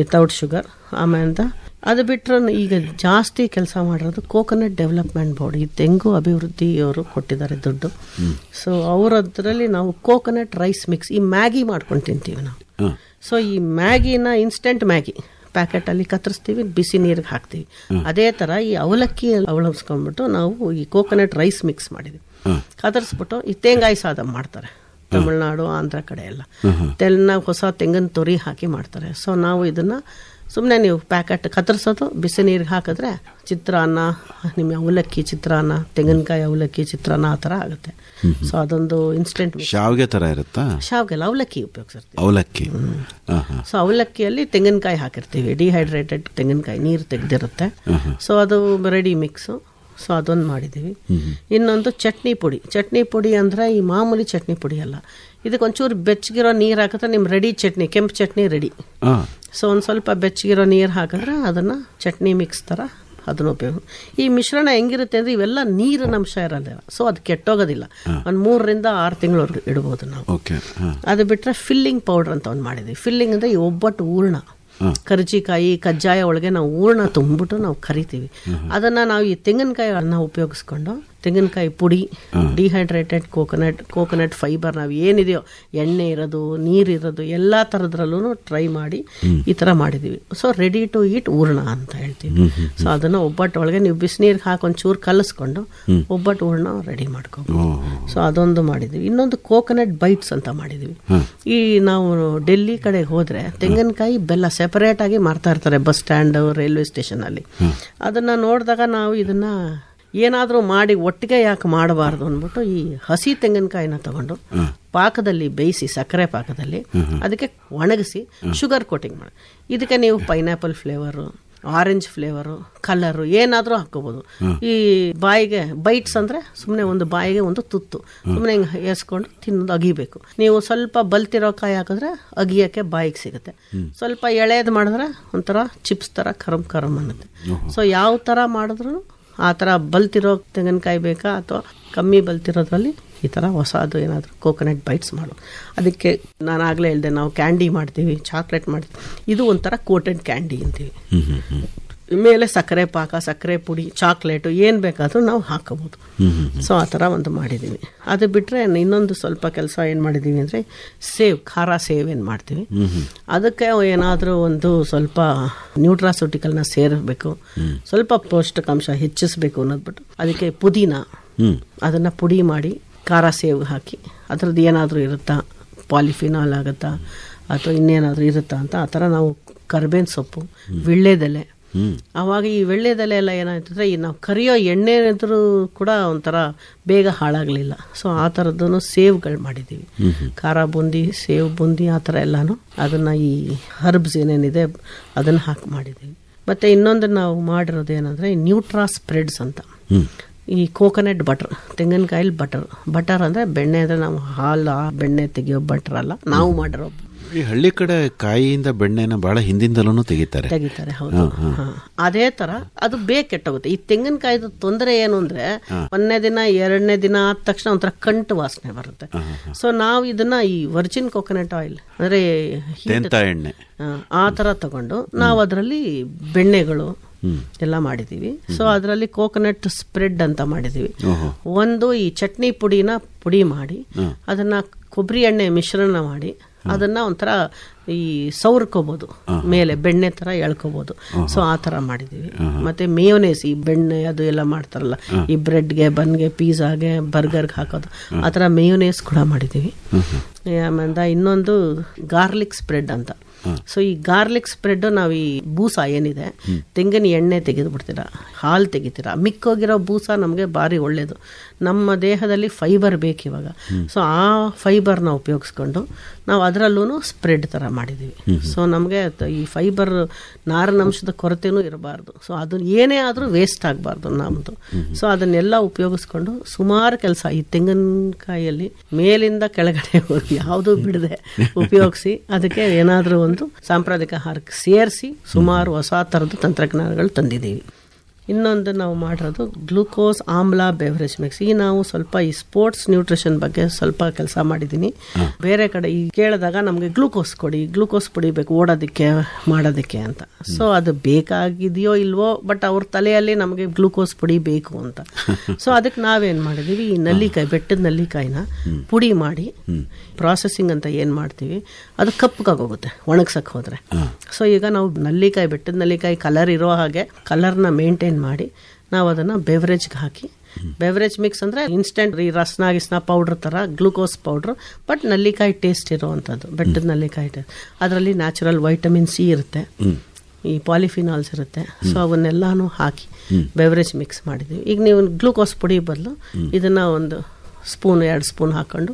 ವಿತೌಟ್ ಶುಗರ್ ಆಮೇಲೆ ಅದು ಬಿಟ್ಟರೆ ಈಗ ಜಾಸ್ತಿ ಕೆಲಸ ಮಾಡಿರೋದು ಕೋಕೋನಟ್ ಡೆವಲಪ್ಮೆಂಟ್ ಬೋರ್ಡ್ ಈ ತೆಂಗು ಅಭಿವೃದ್ಧಿಯವರು ಕೊಟ್ಟಿದ್ದಾರೆ ದುಡ್ಡು ಸೊ ಅವರದ್ರಲ್ಲಿ ನಾವು ಕೋಕೋನಟ್ ರೈಸ್ ಮಿಕ್ಸ್ ಈ ಮ್ಯಾಗಿ ಮಾಡ್ಕೊಂಡು ತಿಂತೀವಿ ನಾವು ಸೊ ಈ ಮ್ಯಾಗಿನ ಇನ್ಸ್ಟೆಂಟ್ ಮ್ಯಾಗಿ ಪ್ಯಾಕೆಟಲ್ಲಿ ಕತ್ತರಿಸ್ತೀವಿ ಬಿಸಿ ನೀರಿಗೆ ಹಾಕ್ತೀವಿ ಅದೇ ಥರ ಈ ಅವಲಕ್ಕಿ ಅವಲಂಬಿಸ್ಕೊಂಡ್ಬಿಟ್ಟು ನಾವು ಈ ಕೋಕೋನಟ್ ರೈಸ್ ಮಿಕ್ಸ್ ಮಾಡಿದ್ವಿ ಕತ್ತರಿಸ್ಬಿಟ್ಟು ಈ ತೇಂಗಾಯಿ ಸಾದ ಮಾಡ್ತಾರೆ ತಮಿಳ್ನಾಡು ಆಂಧ್ರ ಕಡೆ ಎಲ್ಲ ತೆಲ್ನ ಹೊಸ ತೆಂಗಿನ ತೊರಿ ಹಾಕಿ ಮಾಡ್ತಾರೆ ಸೊ ನಾವು ಇದನ್ನ ಸುಮ್ಮನೆ ನೀವು ಪ್ಯಾಕೆಟ್ ಕತ್ತರಿಸೋದು ಬಿಸಿ ನೀರಿಗೆ ಹಾಕಿದ್ರೆ ಚಿತ್ರಾನ್ನ ನಿಮಗೆ ಅವಲಕ್ಕಿ ಚಿತ್ರಾನ್ನ ತೆಂಗಿನಕಾಯಿ ಅವಲಕ್ಕಿ ಚಿತ್ರಾನ್ನ ಆ ಥರ ಆಗುತ್ತೆ ಸೊ ಅದೊಂದು ಇನ್ಸ್ಟೆಂಟ್ ಶಾವಿಗೆ ಥರ ಇರುತ್ತಾ ಶಾವಿಗೆಲ್ಲ ಅವಲಕ್ಕಿ ಉಪಯೋಗಿಸಿರ್ತೀವಿ ಅವಲಕ್ಕಿ ಸೊ ಅವಲಕ್ಕಿಯಲ್ಲಿ ತೆಂಗಿನಕಾಯಿ ಹಾಕಿರ್ತೀವಿ ಡಿಹೈಡ್ರೇಟೆಡ್ ತೆಂಗಿನಕಾಯಿ ನೀರು ತೆಗೆದಿರುತ್ತೆ ಸೊ ಅದು ರೆಡಿ ಮಿಕ್ಸು ಸೊ ಅದೊಂದು ಮಾಡಿದ್ದೀವಿ ಇನ್ನೊಂದು ಚಟ್ನಿ ಪುಡಿ ಚಟ್ನಿ ಪುಡಿ ಅಂದರೆ ಈ ಮಾಮೂಲಿ ಚಟ್ನಿ ಪುಡಿ ಅಲ್ಲ ಇದಕ್ಕೆ ಒಂಚೂರು ಬೆಚ್ಚಗಿರೋ ನೀರು ಹಾಕಿದ್ರೆ ನಿಮ್ಮ ರೆಡಿ ಚಟ್ನಿ ಕೆಂಪು ಚಟ್ನಿ ರೆಡಿ ಸೊ ಒಂದು ಸ್ವಲ್ಪ ಬೆಚ್ಚಗಿರೋ ನೀರು ಹಾಕಿದ್ರೆ ಅದನ್ನು ಚಟ್ನಿ ಮಿಕ್ಸ್ ಥರ ಅದನ್ನು ಉಪಯೋಗ ಈ ಮಿಶ್ರಣ ಹೆಂಗಿರುತ್ತೆ ಅಂದರೆ ಇವೆಲ್ಲ ನೀರಿನ ಅಂಶ ಇರಲ್ಲ ಸೊ ಅದು ಕೆಟ್ಟೋಗೋದಿಲ್ಲ ಒಂದು ಮೂರರಿಂದ ಆರು ತಿಂಗಳವರೆಗೂ ಇಡ್ಬೋದು ನಾವು ಅದು ಬಿಟ್ಟರೆ ಫಿಲ್ಲಿಂಗ್ ಪೌಡರ್ ಅಂತ ಒಂದು ಮಾಡಿದ್ವಿ ಫಿಲ್ಲಿಂಗ್ ಅಂದರೆ ಈ ಒಬ್ಬಟ್ಟು ಹೂರ್ಣ ಕರ್ಜಿಕಾಯಿ ಕಜ್ಜಾಯ ಒಳಗೆ ನಾವು ಹೂರ್ಣ ತುಂಬಿಬಿಟ್ಟು ನಾವು ಕರಿತೀವಿ ಅದನ್ನು ನಾವು ಈ ತೆಂಗಿನಕಾಯಿಗಳನ್ನ ಉಪಯೋಗಿಸ್ಕೊಂಡು ತೆಂಗಿನಕಾಯಿ ಪುಡಿ ಡಿಹೈಡ್ರೇಟೆಡ್ ಕೋಕೋನಟ್ ಕೋಕೋನಟ್ ಫೈಬರ್ ನಾವು ಏನಿದೆಯೋ ಎಣ್ಣೆ ಇರೋದು ನೀರಿರೋದು ಎಲ್ಲ ಥರದ್ರಲ್ಲೂ ಟ್ರೈ ಮಾಡಿ ಈ ಥರ ಮಾಡಿದ್ದೀವಿ ಸೊ ರೆಡಿ ಟು ಈಟ್ ಹೂರ್ಣ ಅಂತ ಹೇಳ್ತೀವಿ ಸೊ ಅದನ್ನು ಒಬ್ಬಟ್ಟು ಒಳಗೆ ನೀವು ಬಿಸಿನೀರಿಗೆ ಹಾಕಿ ಚೂರು ಕಲಿಸ್ಕೊಂಡು ಒಬ್ಬಟ್ಟು ಹೂರ್ಣ ರೆಡಿ ಮಾಡ್ಕೊಬೋದು ಸೊ ಅದೊಂದು ಮಾಡಿದ್ದೀವಿ ಇನ್ನೊಂದು ಕೋಕೋನಟ್ ಬೈಟ್ಸ್ ಅಂತ ಮಾಡಿದ್ದೀವಿ ಈ ನಾವು ಡೆಲ್ಲಿ ಕಡೆಗೆ ಹೋದರೆ ತೆಂಗಿನಕಾಯಿ ಬೆಲ್ಲ ಸೆಪರೇಟಾಗಿ ಮಾರ್ತಾ ಇರ್ತಾರೆ ಬಸ್ ಸ್ಟ್ಯಾಂಡು ರೈಲ್ವೆ ಸ್ಟೇಷನಲ್ಲಿ ಅದನ್ನು ನೋಡಿದಾಗ ನಾವು ಇದನ್ನು ಏನಾದರೂ ಮಾಡಿ ಒಟ್ಟಿಗೆ ಯಾಕೆ ಮಾಡಬಾರ್ದು ಅಂದ್ಬಿಟ್ಟು ಈ ಹಸಿ ತೆಂಗಿನಕಾಯಿನ ತಗೊಂಡು ಪಾಕದಲ್ಲಿ ಬೇಯಿಸಿ ಸಕ್ಕರೆ ಪಾಕದಲ್ಲಿ ಅದಕ್ಕೆ ಒಣಗಿಸಿ ಶುಗರ್ ಕೋಟಿಂಗ್ ಮಾಡಿ ಇದಕ್ಕೆ ನೀವು pineapple flavour orange flavour colour ಏನಾದರೂ ಹಾಕೋಬೋದು ಈ ಬಾಯಿಗೆ ಬೈಟ್ಸ್ ಅಂದರೆ ಸುಮ್ಮನೆ ಒಂದು ಬಾಯಿಗೆ ಒಂದು ತುತ್ತು ಸುಮ್ಮನೆ ಹಿಂಗೆ ಎಸ್ಕೊಂಡು ತಿನ್ನೋದು ಅಗಿಬೇಕು ನೀವು ಸ್ವಲ್ಪ ಬಲ್ತಿರೋ ಕಾಯಿ ಹಾಕಿದ್ರೆ ಅಗಿಯೋಕ್ಕೆ ಬಾಯಿಗೆ ಸಿಗುತ್ತೆ ಸ್ವಲ್ಪ ಎಳೆದು ಮಾಡಿದ್ರೆ ಒಂಥರ ಚಿಪ್ಸ್ ಥರ ಕರಮ್ ಕರಮ್ ಅನ್ನುತ್ತೆ ಸೊ ಯಾವ ಥರ ಮಾಡಿದ್ರು ಆ ಥರ ಬಲ್ತಿರೋ ತೆಂಗಿನಕಾಯಿ ಬೇಕಾ ಅಥವಾ ಕಮ್ಮಿ ಬಲ್ತಿರೋದ್ರಲ್ಲಿ ಈ ಥರ ಹೊಸದು ಏನಾದರೂ ಕೋಕೋನಟ್ ಬೈಟ್ಸ್ ಮಾಡೋದು ಅದಕ್ಕೆ ನಾನು ಆಗಲೇ ಹೇಳಿದೆ ನಾವು ಕ್ಯಾಂಡಿ ಮಾಡ್ತೀವಿ ಚಾಕ್ಲೇಟ್ ಮಾಡ್ತೀವಿ ಇದು ಒಂಥರ ಕೋಟೆಡ್ ಕ್ಯಾಂಡಿ ಅಂತೀವಿ ಮೇಲೆ ಸಕ್ಕರೆ ಪಾಕ ಸಕ್ಕರೆ ಪುಡಿ ಚಾಕ್ಲೇಟು ಏನು ಬೇಕಾದರೂ ನಾವು ಹಾಕೋಬೋದು ಸೊ ಆ ಥರ ಒಂದು ಮಾಡಿದ್ದೀವಿ ಅದು ಬಿಟ್ಟರೆ ಇನ್ನೊಂದು ಸ್ವಲ್ಪ ಕೆಲಸ ಏನು ಮಾಡಿದ್ದೀವಿ ಅಂದರೆ ಸೇವ್ ಖಾರ ಸೇವ್ ಏನು ಮಾಡ್ತೀವಿ ಅದಕ್ಕೆ ಏನಾದರೂ ಒಂದು ಸ್ವಲ್ಪ ನ್ಯೂಟ್ರಾಸೂಟಿಕಲ್ನ ಸೇರಿಸಬೇಕು ಸ್ವಲ್ಪ ಪೌಷ್ಟಿಕಾಂಶ ಹೆಚ್ಚಿಸಬೇಕು ಅನ್ನೋದ್ಬಿಟ್ಟು ಅದಕ್ಕೆ ಪುದೀನ ಅದನ್ನು ಪುಡಿ ಮಾಡಿ ಖಾರ ಸೇವ್ ಹಾಕಿ ಅದರದ್ದು ಏನಾದರೂ ಇರುತ್ತಾ ಪಾಲಿಫಿನಾಲ್ ಆಗುತ್ತಾ ಅಥವಾ ಇನ್ನೇನಾದರೂ ಇರುತ್ತಾ ಅಂತ ಆ ಥರ ನಾವು ಕರ್ಬೇವಿನ ಸೊಪ್ಪು ವಿಳ್ಳೆದೆಲೆ ಅವಾಗ ಈ ವೀಳ್ಯದೆಲೆ ಎಲ್ಲ ಏನಾಯ್ತಂದ್ರೆ ಈ ನಾವು ಕರಿಯೋ ಎಣ್ಣೆ ಅಂತರೂ ಕೂಡ ಒಂಥರ ಬೇಗ ಹಾಳಾಗಲಿಲ್ಲ ಸೊ ಆ ಥರದ್ದು ಸೇವ್ಗಳು ಮಾಡಿದ್ದೀವಿ ಖಾರ ಬೂಂದಿ ಸೇವ್ ಬೂಂದಿ ಆ ಥರ ಎಲ್ಲಾನು ಅದನ್ನು ಈ ಹರ್ಬ್ಸ್ ಏನೇನಿದೆ ಅದನ್ನು ಹಾಕಿ ಮಾಡಿದ್ದೀವಿ ಮತ್ತು ಇನ್ನೊಂದು ನಾವು ಮಾಡಿರೋದು ಏನಂದರೆ ನ್ಯೂಟ್ರಾ ಸ್ಪ್ರೆಡ್ಸ್ ಅಂತ ಈ ಕೋಕೋನಟ್ ಬಟರ್ ತೆಂಗಿನಕಾಯಿಲಿ ಬಟರ್ ಬಟರ್ ಅಂದರೆ ಬೆಣ್ಣೆ ಅಂದರೆ ನಾವು ಹಾಲು ಬೆಣ್ಣೆ ತೆಗಿಯೋ ಬಟರ್ ಅಲ್ಲ ನಾವು ಮಾಡಿರೋ ಈ ಹಳ್ಳಿ ಕಡೆ ಕಾಯಿಯಿಂದ ಬೆಣ್ಣೆನ ಬಹಳ ಹಿಂದಿಂದಲೂ ತೆಗಿತಾರೆ ತೆಗಿತಾರೆ ಹೌದು ಅದೇ ತರ ಅದು ಕೆಟ್ಟೋಗುತ್ತೆ ಈ ತೆಂಗಿನಕಾಯಿದು ತೊಂದರೆ ಏನು ಅಂದ್ರೆ ಒಂದನೇ ದಿನ ಎರಡನೇ ದಿನ ಆದ ತಕ್ಷಣ ಒಂಥರ ಕಂಟು ವಾಸನೆ ಬರುತ್ತೆ ಸೊ ನಾವು ಇದನ್ನ ಈ ವರ್ಜಿನ್ ಕೋಕೋನಟ್ ಆಯಿಲ್ ಅಂದ್ರೆ ಎಣ್ಣೆ ಆ ತರ ತಗೊಂಡು ನಾವು ಅದರಲ್ಲಿ ಬೆಣ್ಣೆಗಳು ಎಲ್ಲ ಮಾಡಿದೀವಿ ಸೊ ಅದರಲ್ಲಿ ಕೋಕೋನಟ್ ಸ್ಪ್ರೆಡ್ ಅಂತ ಮಾಡಿದೀವಿ ಒಂದು ಈ ಚಟ್ನಿ ಪುಡಿನ ಪುಡಿ ಮಾಡಿ ಅದನ್ನ ಕೊಬ್ಬರಿ ಎಣ್ಣೆ ಮಿಶ್ರಣ ಮಾಡಿ ಅದನ್ನ ಒಂಥರ ಈ ಸೌರ್ಕೋಬೋದು ಮೇಲೆ ಬೆಣ್ಣೆ ಥರ ಎಳ್ಕೊಬೋದು ಸೊ ಆ ಥರ ಮಾಡಿದ್ದೀವಿ ಮತ್ತೆ ಮೇಯೋನೇಸ್ ಈ ಬೆಣ್ಣೆ ಅದು ಎಲ್ಲ ಮಾಡ್ತಾರಲ್ಲ ಈ ಬ್ರೆಡ್ಗೆ ಬನ್ಗೆ ಪೀಝಾಗೆ ಬರ್ಗರ್ಗೆ ಹಾಕೋದು ಆ ಥರ ಮೇಯೋನೇಸ್ ಕೂಡ ಮಾಡಿದ್ದೀವಿ ಆಮೇಲೆ ಇನ್ನೊಂದು ಗಾರ್ಲಿಕ್ ಸ್ಪ್ರೆಡ್ ಅಂತ ಸೊ ಈ ಗಾರ್ಲಿಕ್ ಸ್ಪ್ರೆಡ್ ನಾವು ಈ ಬೂಸ ಏನಿದೆ ತೆಂಗಿನ ಎಣ್ಣೆ ತೆಗೆದು ಬಿಡ್ತೀರಾ ಹಾಲು ತೆಗಿತೀರಾ ಮಿಕ್ಕೋಗಿರೋ ಬೂಸ ನಮಗೆ ಭಾರಿ ಒಳ್ಳೇದು ನಮ್ಮ ದೇಹದಲ್ಲಿ ಫೈಬರ್ ಬೇಕು ಇವಾಗ ಸೊ ಆ ಫೈಬರ್ನ ಉಪಯೋಗಿಸ್ಕೊಂಡು ನಾವು ಅದರಲ್ಲೂ ಸ್ಪ್ರೆಡ್ ಥರ ಮಾಡಿದ್ದೀವಿ ಸೊ ನಮಗೆ ಈ ಫೈಬರ್ ನಾರಿನಂಶದ ಕೊರತೆನೂ ಇರಬಾರ್ದು ಸೊ ಅದನ್ನ ಏನೇ ಆದರೂ ವೇಸ್ಟ್ ಆಗಬಾರ್ದು ನಮ್ಮದು ಸೊ ಅದನ್ನೆಲ್ಲ ಉಪಯೋಗಿಸ್ಕೊಂಡು ಸುಮಾರು ಕೆಲಸ ಈ ತೆಂಗಿನಕಾಯಿಯಲ್ಲಿ ಮೇಲಿಂದ ಕೆಳಗಡೆ ಹೋಗಿ ಯಾವುದೂ ಬಿಡದೆ ಉಪಯೋಗಿಸಿ ಅದಕ್ಕೆ ಏನಾದರೂ ಒಂದು ಸಾಂಪ್ರದಾಯಿಕ ಆಹಾರಕ್ಕೆ ಸೇರಿಸಿ ಸುಮಾರು ಹೊಸ ಥರದ ತಂತ್ರಜ್ಞಾನಗಳು ತಂದಿದ್ದೀವಿ ಇನ್ನೊಂದು ನಾವು ಮಾಡಿರೋದು ಗ್ಲೂಕೋಸ್ ಆಮ್ಲ ಬೆವರೇಜ್ ಮಿಕ್ಸ್ ಈ ನಾವು ಸ್ವಲ್ಪ ಈ ಸ್ಪೋರ್ಟ್ಸ್ ನ್ಯೂಟ್ರಿಷನ್ ಬಗ್ಗೆ ಸ್ವಲ್ಪ ಕೆಲಸ ಮಾಡಿದ್ದೀನಿ ಬೇರೆ ಕಡೆ ಈ ಕೇಳಿದಾಗ ನಮಗೆ ಗ್ಲೂಕೋಸ್ ಕೊಡಿ ಗ್ಲೂಕೋಸ್ ಪುಡಿಬೇಕು ಓಡೋದಕ್ಕೆ ಮಾಡೋದಕ್ಕೆ ಅಂತ ಸೊ ಅದು ಬೇಕಾಗಿದೆಯೋ ಇಲ್ವೋ ಬಟ್ ಅವ್ರ ತಲೆಯಲ್ಲಿ ನಮಗೆ ಗ್ಲೂಕೋಸ್ ಪುಡಿ ಬೇಕು ಅಂತ ಸೊ [laughs] ಅದಕ್ಕೆ ನಾವೇನು ಮಾಡಿದ್ದೀವಿ ಈ ನಲ್ಲಿಕಾಯಿ ಬೆಟ್ಟದ ನಲ್ಲಿಕಾಯಿನ ಪುಡಿ ಮಾಡಿ ಪ್ರಾಸೆಸಿಂಗ್ ಅಂತ ಏನು ಮಾಡ್ತೀವಿ ಅದು ಕಪ್ಪಗಾಗೋಗುತ್ತೆ ಒಣಗ್ಸಕ್ಕೆ ಹೋದರೆ ಸೊ ಈಗ ನಾವು ನಲ್ಲಿಕಾಯಿ ಬೆಟ್ಟದ ನಲ್ಲಿಕಾಯಿ ಕಲರ್ ಇರೋ ಹಾಗೆ ಕಲರ್ನ ಮೇಂಟೈನ್ ಮಾಡಿ ನಾವು ಅದನ್ನು ಬೆವರೇಜ್ಗೆ ಹಾಕಿ ಬೆವರೇಜ್ ಮಿಕ್ಸ್ ಅಂದರೆ ಇನ್ಸ್ಟೆಂಟ್ ಈ ರಸ್ನ ಗಿಸ್ನ ಪೌಡ್ರ್ ಥರ ಗ್ಲೂಕೋಸ್ ಪೌಡ್ರ್ ಬಟ್ ನಲ್ಲಿಕಾಯಿ ಟೇಸ್ಟ್ ಇರೋವಂಥದ್ದು ಬೆಟ್ಟದ ನಲ್ಲಿಕಾಯಿ ಅದರಲ್ಲಿ ನ್ಯಾಚುರಲ್ ವೈಟಮಿನ್ ಸಿ ಇರುತ್ತೆ ಈ ಪಾಲಿಫಿನಾಲ್ಸ್ ಇರುತ್ತೆ ಸೊ ಅವನ್ನೆಲ್ಲಾನು ಹಾಕಿ ಬೆವರೇಜ್ ಮಿಕ್ಸ್ ಮಾಡಿದ್ವಿ ಈಗ ನೀವು ಗ್ಲೂಕೋಸ್ ಪುಡಿ ಬದಲು ಇದನ್ನು ಒಂದು ಸ್ಪೂನ್ ಎರಡು ಸ್ಪೂನ್ ಹಾಕೊಂಡು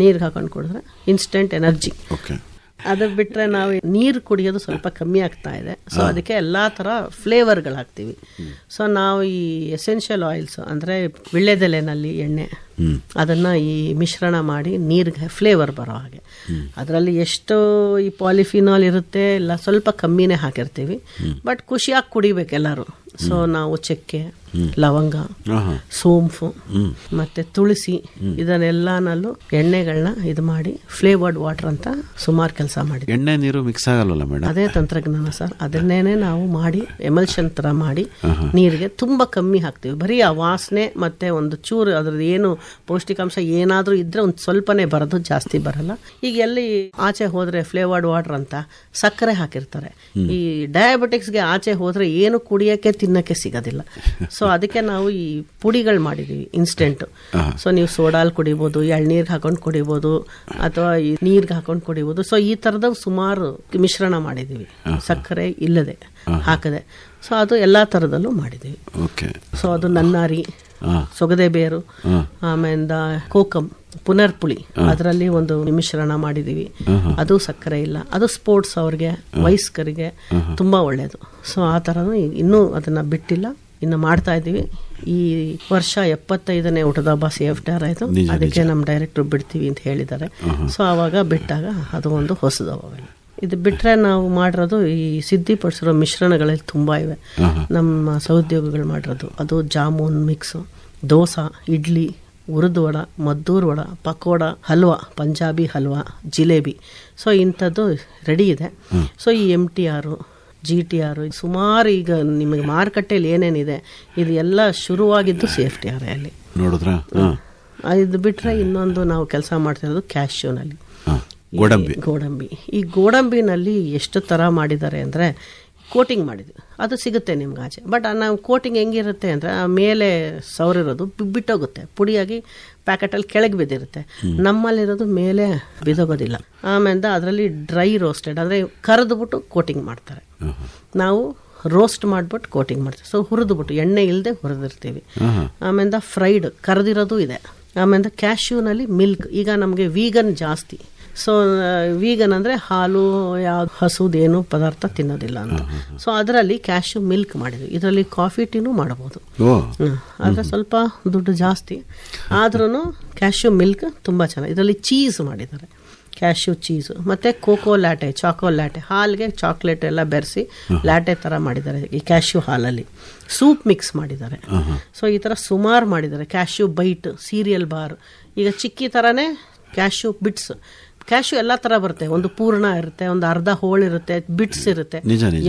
ನೀರಿಗೆ ಹಾಕೊಂಡು ಕುಡಿದ್ರೆ ಇನ್ಸ್ಟೆಂಟ್ ಎನರ್ಜಿ ಅದು ಬಿಟ್ಟರೆ ನಾವು ನೀರು ಕುಡಿಯೋದು ಸ್ವಲ್ಪ ಕಮ್ಮಿ ಆಗ್ತಾ ಇದೆ ಸೊ ಅದಕ್ಕೆ ಎಲ್ಲ ಥರ ಫ್ಲೇವರ್ಗಳು ಹಾಕ್ತೀವಿ ಸೊ ನಾವು ಈ ಎಸೆನ್ಷಿಯಲ್ ಆಯಿಲ್ಸ್ ಅಂದರೆ ವಿಳ್ಳೆದೆಲೆನಲ್ಲಿ ಎಣ್ಣೆ ಅದನ್ನು ಈ ಮಿಶ್ರಣ ಮಾಡಿ ನೀರಿಗೆ ಫ್ಲೇವರ್ ಬರೋ ಹಾಗೆ ಅದರಲ್ಲಿ ಎಷ್ಟು ಈ ಪಾಲಿಫಿನಾಲ್ ಇರುತ್ತೆ ಇಲ್ಲ ಸ್ವಲ್ಪ ಕಮ್ಮಿನೇ ಹಾಕಿರ್ತೀವಿ ಬಟ್ ಖುಷಿಯಾಗಿ ಕುಡಿಬೇಕು ಎಲ್ಲರೂ ಸೊ ನಾವು ಚಕ್ಕೆ ಲವಂಗ ಸೋಂಪು ಮತ್ತೆ ತುಳಸಿ ಇದನ್ನೆಲ್ಲನಲ್ಲೂ ಎಣ್ಣೆಗಳನ್ನ ಇದು ಮಾಡಿ ಫ್ಲೇವರ್ಡ್ ವಾಟರ್ ಅಂತ ಸುಮಾರು ಕೆಲಸ ಮಾಡಿ ಎಣ್ಣೆ ನೀರು ಮಿಕ್ಸ್ ಆಗಲ್ಲ ಮೇಡಮ್ ಅದೇ ತಂತ್ರಜ್ಞಾನ ಸರ್ ಅದನ್ನೇನೆ ನಾವು ಮಾಡಿ ಎಮಲ್ಷನ್ ತರ ಮಾಡಿ ನೀರಿಗೆ ತುಂಬಾ ಕಮ್ಮಿ ಹಾಕ್ತೀವಿ ಬರೀ ಆ ವಾಸನೆ ಮತ್ತೆ ಒಂದು ಚೂರು ಅದ್ರದ್ದು ಏನು ಪೌಷ್ಟಿಕಾಂಶ ಏನಾದರೂ ಇದ್ರೆ ಒಂದು ಸ್ವಲ್ಪನೇ ಬರೋದು ಜಾಸ್ತಿ ಬರಲ್ಲ ಈಗ ಎಲ್ಲಿ ಆಚೆ ಹೋದ್ರೆ ಫ್ಲೇವರ್ಡ್ ವಾಟರ್ ಅಂತ ಸಕ್ಕರೆ ಹಾಕಿರ್ತಾರೆ ಈ ಡಯಾಬಿಟಿಕ್ಸ್ಗೆ ಆಚೆ ಹೋದ್ರೆ ಏನು ಕುಡಿಯೋಕ್ಕೆ ತಿನ್ನಕ್ಕೆ ಸಿಗೋದಿಲ್ಲ ಸೊ [laughs] ಅದಕ್ಕೆ ನಾವು ಈ ಪುಡಿಗಳು ಮಾಡಿದೀವಿ ಇನ್ಸ್ಟೆಂಟು ಸೊ ನೀವು ಸೋಡಾಲ್ ಕುಡಿಬೋದು ಎಳ್ನೀರ್ಗೆ ಹಾಕೊಂಡು ಕುಡಿಬೋದು ಅಥವಾ ಈ ನೀರ್ಗೆ ಹಾಕೊಂಡು ಕುಡಿಬೋದು ಸೊ ಈ ಥರದ ಸುಮಾರು ಮಿಶ್ರಣ ಮಾಡಿದ್ದೀವಿ ಸಕ್ಕರೆ ಇಲ್ಲದೆ ಹಾಕದೆ ಸೊ ಅದು ಎಲ್ಲ ಥರದಲ್ಲೂ ಮಾಡಿದ್ದೀವಿ ಸೊ ಅದು ನನ್ನಾರಿ ಸೊಗದೆ ಬೇರು ಆಮೇಲೆ ಕೋಕಂ ಪುನರ್ಪುಳಿ ಅದರಲ್ಲಿ ಒಂದು ಮಿಶ್ರಣ ಮಾಡಿದೀವಿ ಅದು ಸಕ್ಕರೆ ಇಲ್ಲ ಅದು ಸ್ಪೋರ್ಟ್ಸ್ ಅವ್ರಿಗೆ ವಯಸ್ಕರಿಗೆ ತುಂಬಾ ಒಳ್ಳೇದು ಸೊ ಆ ಥರ ಇನ್ನೂ ಅದನ್ನ ಬಿಟ್ಟಿಲ್ಲ ಇನ್ನು ಮಾಡ್ತಾ ಇದ್ದೀವಿ ಈ ವರ್ಷ ಎಪ್ಪತ್ತೈದನೇ ಊಟದ ಸೇಫ್ ಡೇರ್ ಆಯಿತು ಅದಕ್ಕೆ ನಮ್ಮ ಡೈರೆಕ್ಟ್ರು ಬಿಡ್ತೀವಿ ಅಂತ ಹೇಳಿದ್ದಾರೆ ಸೊ ಆವಾಗ ಬಿಟ್ಟಾಗ ಅದು ಒಂದು ಹೊಸದು ಇದು ಬಿಟ್ಟರೆ ನಾವು ಮಾಡಿರೋದು ಈ ಸಿದ್ಧಿಪಡಿಸಿರೋ ಮಿಶ್ರಣಗಳಲ್ಲಿ ತುಂಬ ಇವೆ ನಮ್ಮ ಸಹೋದ್ಯೋಗಿಗಳು ಮಾಡಿರೋದು ಅದು ಜಾಮೂನ್ ಮಿಕ್ಸು ದೋಸೆ ಇಡ್ಲಿ ಉರ್ದು ವಡ ಮದ್ದೂರು ವಡ ಪಕೋಡ ಹಲ್ವಾ ಪಂಜಾಬಿ ಹಲ್ವಾ ಜಿಲೇಬಿ ಸೊ ಇಂಥದ್ದು ರೆಡಿ ಇದೆ ಸೊ ಈ M T R G T R ಸುಮಾರು ಈಗ ನಿಮಗೆ ಮಾರುಕಟ್ಟೆಯಲ್ಲಿ ಏನೇನಿದೆ ಇದು ಎಲ್ಲ ಶುರುವಾಗಿದ್ದು ಸೇಫ್ಟಿ ಆರ್ ಅಲ್ಲಿ ನೋಡಿದ್ರೆ ಇದು ಬಿಟ್ಟರೆ ಇನ್ನೊಂದು ನಾವು ಕೆಲಸ ಮಾಡ್ತಿರೋದು ಕ್ಯಾಶ್ಯೂನಲ್ಲಿ ಗೋಡಂಬಿ ಗೋಡಂಬಿ ಈ ಗೋಡಂಬಿನಲ್ಲಿ ಎಷ್ಟು ಥರ ಮಾಡಿದ್ದಾರೆ ಅಂದರೆ ಕೋಟಿಂಗ್ ಮಾಡಿದ್ವಿ ಅದು ಸಿಗುತ್ತೆ ನಿಮ್ಗೆ ಆಚೆ ಬಟ್ ನಾವು ಕೋಟಿಂಗ್ ಹೆಂಗಿರುತ್ತೆ ಅಂದರೆ ಆ ಮೇಲೆ ಸವರಿರೋದು ಬಿಟ್ಟೋಗುತ್ತೆ ಪುಡಿಯಾಗಿ ಪ್ಯಾಕೆಟಲ್ಲಿ ಕೆಳಗೆ ಬಿದ್ದಿರುತ್ತೆ ನಮ್ಮಲ್ಲಿರೋದು ಮೇಲೆ ಬಿದೋಗೋದಿಲ್ಲ ಆಮೇಲೆ ಅದರಲ್ಲಿ ಡ್ರೈ ರೋಸ್ಟೆಡ್ ಅಂದರೆ ಕರೆದ್ಬಿಟ್ಟು ಕೋಟಿಂಗ್ ಮಾಡ್ತಾರೆ ನಾವು ರೋಸ್ಟ್ ಮಾಡಿಬಿಟ್ಟು ಕೋಟಿಂಗ್ ಮಾಡ್ತೀವಿ ಸೊ ಹುರಿದ್ಬಿಟ್ಟು ಎಣ್ಣೆ ಇಲ್ಲದೆ ಹುರಿದಿರ್ತೀವಿ ಆಮೇಲೆ ಫ್ರೈಡ್ ಕರೆದಿರೋದು ಇದೆ ಆಮೇಲೆ ಕ್ಯಾಶ್ಯೂನಲ್ಲಿ ಮಿಲ್ಕ್ ಈಗ ನಮಗೆ ವೀಗನ್ ಜಾಸ್ತಿ ಸೊ ವೀಗನ್ ಅಂದರೆ ಹಾಲು ಯಾವ ಹಸುದೇನು ಪದಾರ್ಥ ತಿನ್ನೋದಿಲ್ಲ ಅಂತ ಸೊ ಅದರಲ್ಲಿ ಕ್ಯಾಶ್ಯೂ ಮಿಲ್ಕ್ ಮಾಡಿದ್ವಿ ಇದರಲ್ಲಿ ಕಾಫಿ ಟೀನೂ ಮಾಡಬಹುದು ಆದರೆ ಸ್ವಲ್ಪ ದುಡ್ಡು ಜಾಸ್ತಿ ಆದ್ರೂ ಕ್ಯಾಶ್ಯೂ ಮಿಲ್ಕ್ ತುಂಬ ಚೆನ್ನಾಗಿ ಇದರಲ್ಲಿ ಚೀಸ್ ಮಾಡಿದ್ದಾರೆ ಕ್ಯಾಶ್ಯೂ ಚೀಸು ಮತ್ತು ಕೋಕೋ ಲ್ಯಾಟೆ ಚಾಕೋ ಲ್ಯಾಟೆ ಹಾಲಿಗೆ ಚಾಕ್ಲೇಟ್ ಎಲ್ಲ ಬೆರೆಸಿ ಲ್ಯಾಟೆ ಥರ ಮಾಡಿದ್ದಾರೆ ಈ ಕ್ಯಾಶ್ಯೂ ಹಾಲಲ್ಲಿ ಸೂಪ್ ಮಿಕ್ಸ್ ಮಾಡಿದ್ದಾರೆ ಸೊ ಈ ಥರ ಸುಮಾರು ಮಾಡಿದ್ದಾರೆ ಕ್ಯಾಶ್ಯೂ ಬೈಟ್ ಸೀರಿಯಲ್ ಬಾರ್ ಈಗ ಚಿಕ್ಕಿ ಥರನೇ ಕ್ಯಾಶ್ಯೂ ಬಿಟ್ಸ್ ಕ್ಯಾಶ್ಯೂ ಎಲ್ಲ ತರ ಬರುತ್ತೆ ಒಂದು ಪೂರ್ಣ ಇರುತ್ತೆ ಒಂದು ಅರ್ಧ ಹೋಳ್ ಇರುತ್ತೆ ಬಿಟ್ಸ್ ಇರುತ್ತೆ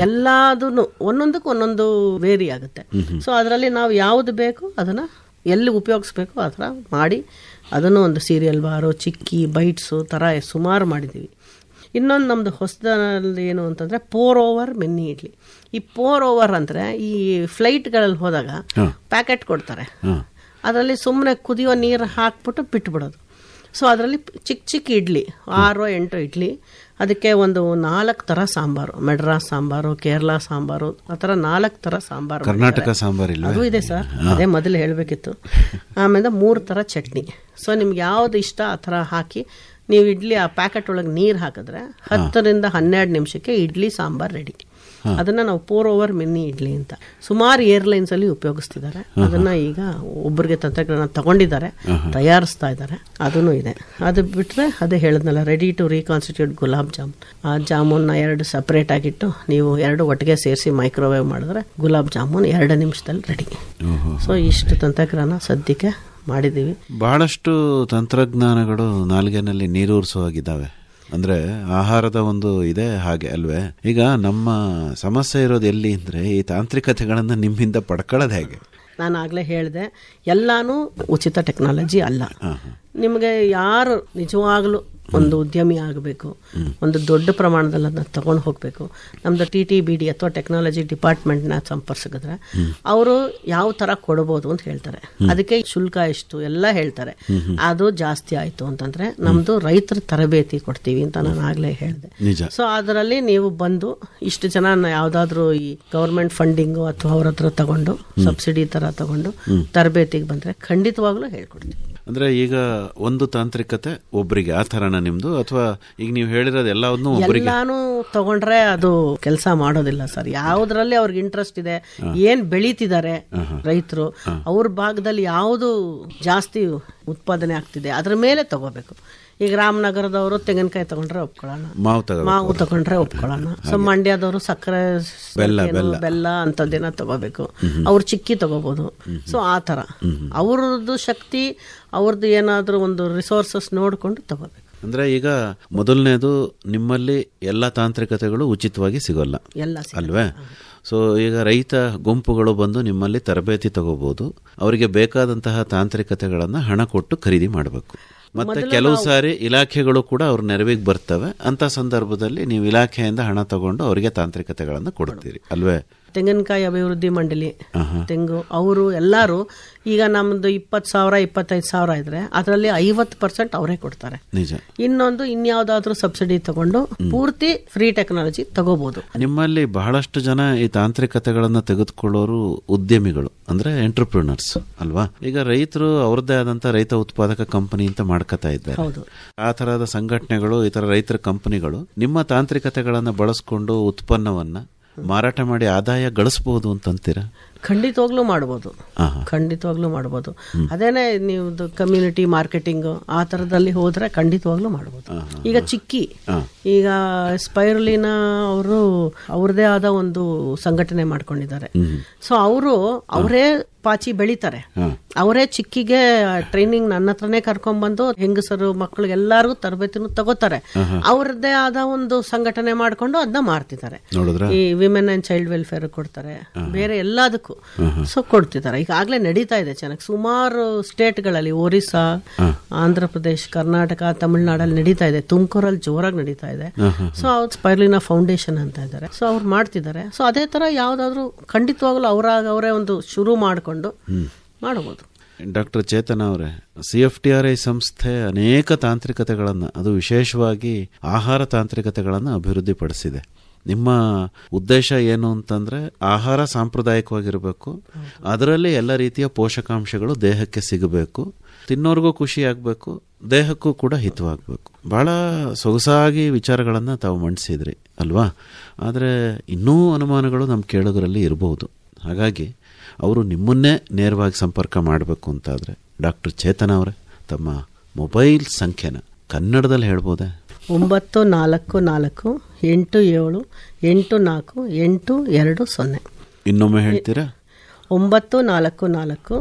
ಎಲ್ಲದನ್ನು ಒಂದೊಂದಕ್ಕೆ ಒಂದೊಂದು ವೇರಿ ಆಗುತ್ತೆ ಸೊ ಅದರಲ್ಲಿ ನಾವು ಯಾವ್ದು ಬೇಕು ಅದನ್ನ ಎಲ್ಲಿ ಉಪಯೋಗಿಸ್ಬೇಕು ಆ ಥರ ಮಾಡಿ ಅದನ್ನು ಒಂದು ಸೀರಿಯಲ್ ಬಾರು ಚಿಕ್ಕಿ ಬೈಟ್ಸು ಥರ ಸುಮಾರು ಮಾಡಿದ್ದೀವಿ ಇನ್ನೊಂದು ನಮ್ಮದು ಹೊಸದಲ್ಲಿ ಏನು ಅಂತಂದರೆ ಪೋರ್ ಓವರ್ ಮೆನ್ನಿ ಇಡ್ಲಿ ಈ ಪೋರ್ ಓವರ್ ಅಂದರೆ ಈ ಫ್ಲೈಟ್ಗಳಲ್ಲಿ ಹೋದಾಗ ಪ್ಯಾಕೆಟ್ ಕೊಡ್ತಾರೆ ಅದರಲ್ಲಿ ಸುಮ್ಮನೆ ಕುದಿಯೋ ನೀರು ಹಾಕ್ಬಿಟ್ಟು ಬಿಟ್ಬಿಡೋದು ಸೊ ಅದರಲ್ಲಿ ಚಿಕ್ಕ ಚಿಕ್ಕ ಇಡ್ಲಿ ಆರೋ ಎಂಟು ಇಡ್ಲಿ ಅದಕ್ಕೆ ಒಂದು ನಾಲ್ಕು ಥರ ಸಾಂಬಾರು ಮೆಡ್ರಾಸ್ ಸಾಂಬಾರು ಕೇರಳ ಸಾಂಬಾರು ಆ ಥರ ನಾಲ್ಕು ಥರ ಸಾಂಬಾರು ಕರ್ನಾಟಕ ಸಾಂಬಾರು ಇಲ್ಲ ಅದು ಇದೆ ಸರ್ ಅದೇ ಮೊದಲು ಹೇಳಬೇಕಿತ್ತು ಆಮೇಲೆ ಮೂರು ಥರ ಚಟ್ನಿ ಸೊ ನಿಮ್ಗೆ ಯಾವುದು ಇಷ್ಟ ಆ ಥರ ಹಾಕಿ ನೀವು ಇಡ್ಲಿ ಆ ಪ್ಯಾಕೆಟ್ ಒಳಗೆ ನೀರು ಹಾಕಿದ್ರೆ ಹತ್ತರಿಂದ ಹನ್ನೆರಡು ನಿಮಿಷಕ್ಕೆ ಇಡ್ಲಿ ಸಾಂಬಾರು ರೆಡಿ ಅದನ್ನ ನಾವು ಪೋರ್ ಓವರ್ ಮಿನಿ ಇಡ್ಲಿ ಅಂತ ಸುಮಾರು ಅಲ್ಲಿ ಉಪಯೋಗಿಸ್ತಿದ್ದಾರೆ ಅದನ್ನ ಈಗ ಒಬ್ಬರಿಗೆ ತಂತ್ರಜ್ಞಾನ ತಗೊಂಡಿದ್ದಾರೆ ತಯಾರಿಸ್ತಾ ಇದ್ದಾರೆ ಅದನ್ನು ಇದೆ ಅದು ಬಿಟ್ರೆ ಅದೇ ಹೇಳದ್ನಲ್ಲ ready to reconstitute gulab jamun ಆ ನ ಎರಡು ಸಪರೇಟ್ ಆಗಿಟ್ಟು ನೀವು ಎರಡು ಒಟ್ಟಿಗೆ ಸೇರಿಸಿ ಮೈಕ್ರೋವೇವ್ ಮಾಡಿದ್ರೆ ಗುಲಾಬ್ ಜಾಮೂನ್ ಎರಡು ನಿಮಿಷದಲ್ಲಿ ರೆಡಿ ಸೊ ಇಷ್ಟು ತಂತ್ರಜ್ಞಾನ ಸದ್ಯಕ್ಕೆ ಮಾಡಿದೀವಿ ಬಹಳಷ್ಟು ತಂತ್ರಜ್ಞಾನಗಳು ನಾಲ್ಗೆನಲ್ಲಿ ನೀರೂರಿಸುವಾಗಿದ್ದಾವೆ ಅಂದ್ರೆ ಆಹಾರದ ಒಂದು ಇದೆ ಹಾಗೆ ಅಲ್ವೇ ಈಗ ನಮ್ಮ ಸಮಸ್ಯೆ ಇರೋದು ಎಲ್ಲಿ ಅಂದ್ರೆ ಈ ತಾಂತ್ರಿಕತೆಗಳನ್ನು ನಿಮ್ಮಿಂದ ಪಡ್ಕೊಳ್ಳೋದು ಹೇಗೆ ನಾನು ಆಗಲೇ ಹೇಳಿದೆ ಎಲ್ಲಾನು ಉಚಿತ ಟೆಕ್ನಾಲಜಿ ಅಲ್ಲ ನಿಮಗೆ ಯಾರು ನಿಜವಾಗ್ಲೂ ಒಂದು ಉದ್ಯಮಿ ಆಗಬೇಕು ಒಂದು ದೊಡ್ಡ ಪ್ರಮಾಣದಲ್ಲಿ ಅದನ್ನ ತಗೊಂಡು ಹೋಗಬೇಕು ನಮ್ಮದು ಟಿ ಟಿ ಬಿ ಡಿ ಅಥವಾ ಟೆಕ್ನಾಲಜಿ ಡಿಪಾರ್ಟ್ಮೆಂಟ್ನ ಸಂಪರ್ಕಿಸಿದ್ರೆ ಅವರು ಯಾವ ಥರ ಕೊಡ್ಬೋದು ಅಂತ ಹೇಳ್ತಾರೆ ಅದಕ್ಕೆ ಶುಲ್ಕ ಎಷ್ಟು ಎಲ್ಲ ಹೇಳ್ತಾರೆ ಅದು ಜಾಸ್ತಿ ಆಯಿತು ಅಂತಂದ್ರೆ ನಮ್ದು ರೈತರ ತರಬೇತಿ ಕೊಡ್ತೀವಿ ಅಂತ ನಾನು ಆಗಲೇ ಹೇಳಿದೆ ಸೊ ಅದರಲ್ಲಿ ನೀವು ಬಂದು ಇಷ್ಟು ಜನ ಯಾವುದಾದ್ರೂ ಈ ಗೌರ್ಮೆಂಟ್ ಫಂಡಿಂಗು ಅಥವಾ ಅವ್ರ ಹತ್ರ ತಗೊಂಡು ಸಬ್ಸಿಡಿ ಥರ ತಗೊಂಡು ತರಬೇತಿಗೆ ಬಂದರೆ ಖಂಡಿತವಾಗ್ಲೂ ಹೇಳ್ಕೊಡ್ತೀವಿ ಅಂದ್ರೆ ಈಗ ಒಂದು ತಾಂತ್ರಿಕತೆ ಒಬ್ಬರಿಗೆ ಆ ಥರನ ನಿಮ್ಮದು ಅಥವಾ ಈಗ ನೀವು ಹೇಳಿರೋದು ಎಲ್ಲವನ್ನು ನಾನು ತಗೊಂಡ್ರೆ ಅದು ಕೆಲಸ ಮಾಡೋದಿಲ್ಲ ಸರ್ ಯಾವ್ದ್ರಲ್ಲಿ ಅವ್ರಿಗೆ ಇಂಟ್ರೆಸ್ಟ್ ಇದೆ ಏನ್ ಬೆಳೀತಿದ್ದಾರೆ ರೈತರು ಅವ್ರ ಭಾಗದಲ್ಲಿ ಯಾವುದು ಜಾಸ್ತಿ ಉತ್ಪಾದನೆ ಆಗ್ತಿದೆ ಅದ್ರ ಮೇಲೆ ತಗೋಬೇಕು ಈಗ ರಾಮನಗರದವರು ತೆಂಗಿನಕಾಯಿ ತಗೊಂಡ್ರೆ ಒಪ್ಕೊಳ್ಳೋಣ ಮಾವು ಮಾವು ತಗೊಂಡ್ರೆ ಒಪ್ಕೊಳ್ಳೋಣ ಸೊ ಮಂಡ್ಯದವರು ಸಕ್ಕರೆ ಬೆಲ್ಲ ಬೆಲ್ಲ ಅಂಥದ್ದೇನ ತಗೋಬೇಕು ಅವ್ರು ಚಿಕ್ಕಿ ತಗೋಬಹುದು ಸೊ ಆ ಥರ ಅವ್ರದ್ದು ಶಕ್ತಿ ಅವ್ರದ್ದು ಏನಾದರೂ ಒಂದು ರಿಸೋರ್ಸಸ್ ನೋಡಿಕೊಂಡು ತಗೋಬೇಕು ಅಂದ್ರೆ ಈಗ ಮೊದಲನೇದು ನಿಮ್ಮಲ್ಲಿ ಎಲ್ಲ ತಾಂತ್ರಿಕತೆಗಳು ಉಚಿತವಾಗಿ ಸಿಗೋಲ್ಲ ಅಲ್ವೇ ಸೊ ಈಗ ರೈತ ಗುಂಪುಗಳು ಬಂದು ನಿಮ್ಮಲ್ಲಿ ತರಬೇತಿ ತಗೋಬಹುದು ಅವರಿಗೆ ಬೇಕಾದಂತಹ ತಾಂತ್ರಿಕತೆಗಳನ್ನು ಹಣ ಕೊಟ್ಟು ಖರೀದಿ ಮಾಡಬೇಕು ಮತ್ತೆ ಕೆಲವು ಸಾರಿ ಇಲಾಖೆಗಳು ಕೂಡ ಅವ್ರ ನೆರವಿಗೆ ಬರ್ತವೆ ಅಂತ ಸಂದರ್ಭದಲ್ಲಿ ನೀವು ಇಲಾಖೆಯಿಂದ ಹಣ ತಗೊಂಡು ಅವರಿಗೆ ತಾಂತ್ರಿಕತೆಗಳನ್ನು ಕೊಡ್ತೀರಿ ಅಲ್ವೇ ತೆಂಗಿನಕಾಯಿ ಅಭಿವೃದ್ಧಿ ಮಂಡಳಿ ತೆಂಗು ಅವರು ಎಲ್ಲರೂ ಈಗ ನಮ್ದು ಇಪ್ಪತ್ತು ಸಾವಿರ ಇಪ್ಪತ್ತೈದು ಸಾವಿರ ಇದ್ರೆ ಅದರಲ್ಲಿ ಐವತ್ತು ಪರ್ಸೆಂಟ್ ಅವರೇ ಕೊಡ್ತಾರೆ ಇನ್ನೊಂದು ಇನ್ಯಾವುದಾದ್ರೂ ಸಬ್ಸಿಡಿ ತಗೊಂಡು ಪೂರ್ತಿ ಫ್ರೀ ಟೆಕ್ನಾಲಜಿ ತಗೋಬಹುದು ನಿಮ್ಮಲ್ಲಿ ಬಹಳಷ್ಟು ಜನ ಈ ತಾಂತ್ರಿಕತೆಗಳನ್ನ ತೆಗೆದುಕೊಳ್ಳೋರು ಉದ್ಯಮಿಗಳು ಅಂದ್ರೆ ಎಂಟರ್ಪ್ರಿನರ್ಸ್ ಅಲ್ವಾ ಈಗ ರೈತರು ಅವರದೇ ಆದಂತ ರೈತ ಉತ್ಪಾದಕ ಕಂಪನಿ ಅಂತ ಮಾಡ್ಕತಾ ಇದ್ದಾರೆ ಆ ತರಹದ ಸಂಘಟನೆಗಳು ಈ ತರ ರೈತರ ಕಂಪನಿಗಳು ನಿಮ್ಮ ತಾಂತ್ರಿಕತೆಗಳನ್ನ ಬಳಸ್ಕೊಂಡು ಉತ್ಪನ್ನವನ್ನ ಮಾರಾಟ ಮಾಡಿ ಆದಾಯ ಗಳಿಸ್ಬೋದು ಅಂತಂತೀರಾ ಖಂಡಿತವಾಗ್ಲೂ ಮಾಡ್ಬೋದು ಖಂಡಿತವಾಗ್ಲೂ ಮಾಡ್ಬೋದು ಅದೇನೆ ನೀವು ಕಮ್ಯುನಿಟಿ ಮಾರ್ಕೆಟಿಂಗ್ ಆ ತರದಲ್ಲಿ ಹೋದ್ರೆ ಖಂಡಿತವಾಗ್ಲೂ ಮಾಡ್ಬೋದು ಈಗ ಚಿಕ್ಕಿ ಈಗ ಸ್ಪೈರ್ಲಿನ ಅವರು ಅವ್ರದೇ ಆದ ಒಂದು ಸಂಘಟನೆ ಮಾಡ್ಕೊಂಡಿದ್ದಾರೆ ಸೊ ಅವರು ಅವರೇ ಪಾಚಿ ಬೆಳಿತಾರೆ ಅವರೇ ಚಿಕ್ಕಿಗೆ ಟ್ರೈನಿಂಗ್ ನನ್ನ ಹತ್ರನೇ ಕರ್ಕೊಂಡ್ಬಂದು ಹೆಂಗಸರು ಮಕ್ಕಳು ಎಲ್ಲರಿಗೂ ತರಬೇತಿನೂ ತಗೋತಾರೆ ಅವ್ರದ್ದೇ ಆದ ಒಂದು ಸಂಘಟನೆ ಮಾಡ್ಕೊಂಡು ಅದನ್ನ ಮಾಡ್ತಿದ್ದಾರೆ ಈ ವಿಮೆನ್ ಅಂಡ್ ಚೈಲ್ಡ್ ವೆಲ್ಫೇರ್ ಕೊಡ್ತಾರೆ ಬೇರೆ ಎಲ್ಲದಕ್ಕೂ ಕೊಡಬೇಕು ಸೊ ಕೊಡ್ತಿದ್ದಾರೆ ಈಗಾಗಲೇ ನಡೀತಾ ಇದೆ ಚೆನ್ನಾಗಿ ಸುಮಾರು ಸ್ಟೇಟ್ಗಳಲ್ಲಿ ಒರಿಸ್ಸಾ ಆಂಧ್ರ ಪ್ರದೇಶ್ ಕರ್ನಾಟಕ ತಮಿಳುನಾಡಲ್ಲಿ ನಡೀತಾ ಇದೆ ತುಮಕೂರಲ್ಲಿ ಜೋರಾಗಿ ನಡೀತಾ ಇದೆ ಸೊ ಅವ್ರು ಸ್ಪೈರ್ಲಿನ ಫೌಂಡೇಶನ್ ಅಂತ ಇದ್ದಾರೆ ಸೊ ಅವ್ರು ಮಾಡ್ತಿದ್ದಾರೆ ಸೊ ಅದೇ ತರ ಯಾವ್ದಾದ್ರು ಖಂಡಿತವಾಗ್ಲೂ ಅವರಾಗ ಅವರೇ ಒಂದು ಶುರು ಮಾಡಿಕೊಂಡು ಮಾಡಬಹುದು ಡಾಕ್ಟರ್ ಚೇತನ ಅವರೇ C F T R I ಸಂಸ್ಥೆ ಅನೇಕ ತಾಂತ್ರಿಕತೆಗಳನ್ನು ಅದು ವಿಶೇಷವಾಗಿ ಆಹಾರ ತಾಂತ್ರಿಕತೆಗಳನ್ನು ಅಭಿವೃದ್ಧಿಪಡಿಸಿದೆ ನಿಮ್ಮ ಉದ್ದೇಶ ಏನು ಅಂತಂದರೆ ಆಹಾರ ಸಾಂಪ್ರದಾಯಿಕವಾಗಿರಬೇಕು ಅದರಲ್ಲಿ ಎಲ್ಲ ರೀತಿಯ ಪೋಷಕಾಂಶಗಳು ದೇಹಕ್ಕೆ ಸಿಗಬೇಕು ತಿನ್ನೋರ್ಗೂ ಖುಷಿ ಆಗಬೇಕು ದೇಹಕ್ಕೂ ಕೂಡ ಹಿತವಾಗಬೇಕು ಭಾಳ ಸೊಗಸಾಗಿ ವಿಚಾರಗಳನ್ನು ತಾವು ಮಂಡಿಸಿದ್ರಿ ಅಲ್ವಾ ಆದರೆ ಇನ್ನೂ ಅನುಮಾನಗಳು ನಮ್ಮ ಕೇಳೋದರಲ್ಲಿ ಇರಬಹುದು ಹಾಗಾಗಿ ಅವರು ನಿಮ್ಮನ್ನೇ ನೇರವಾಗಿ ಸಂಪರ್ಕ ಮಾಡಬೇಕು ಅಂತಾದರೆ ಡಾಕ್ಟರ್ ಚೇತನ ಅವರೇ ತಮ್ಮ ಮೊಬೈಲ್ ಸಂಖ್ಯೆನ ಕನ್ನಡದಲ್ಲಿ ಹೇಳ್ಬೋದೇ ಒಂಬತ್ತು ನಾಲ್ಕು ನಾಲ್ಕು ಎಂಟು ಏಳು ಎಂಟು ನಾಲ್ಕು ಎಂಟು ಎರಡು ಸೊನ್ನೆ ಇನ್ನೊಮ್ಮೆ ಹೇಳ್ತೀರಾ ಒಂಬತ್ತು ನಾಲ್ಕು ನಾಲ್ಕು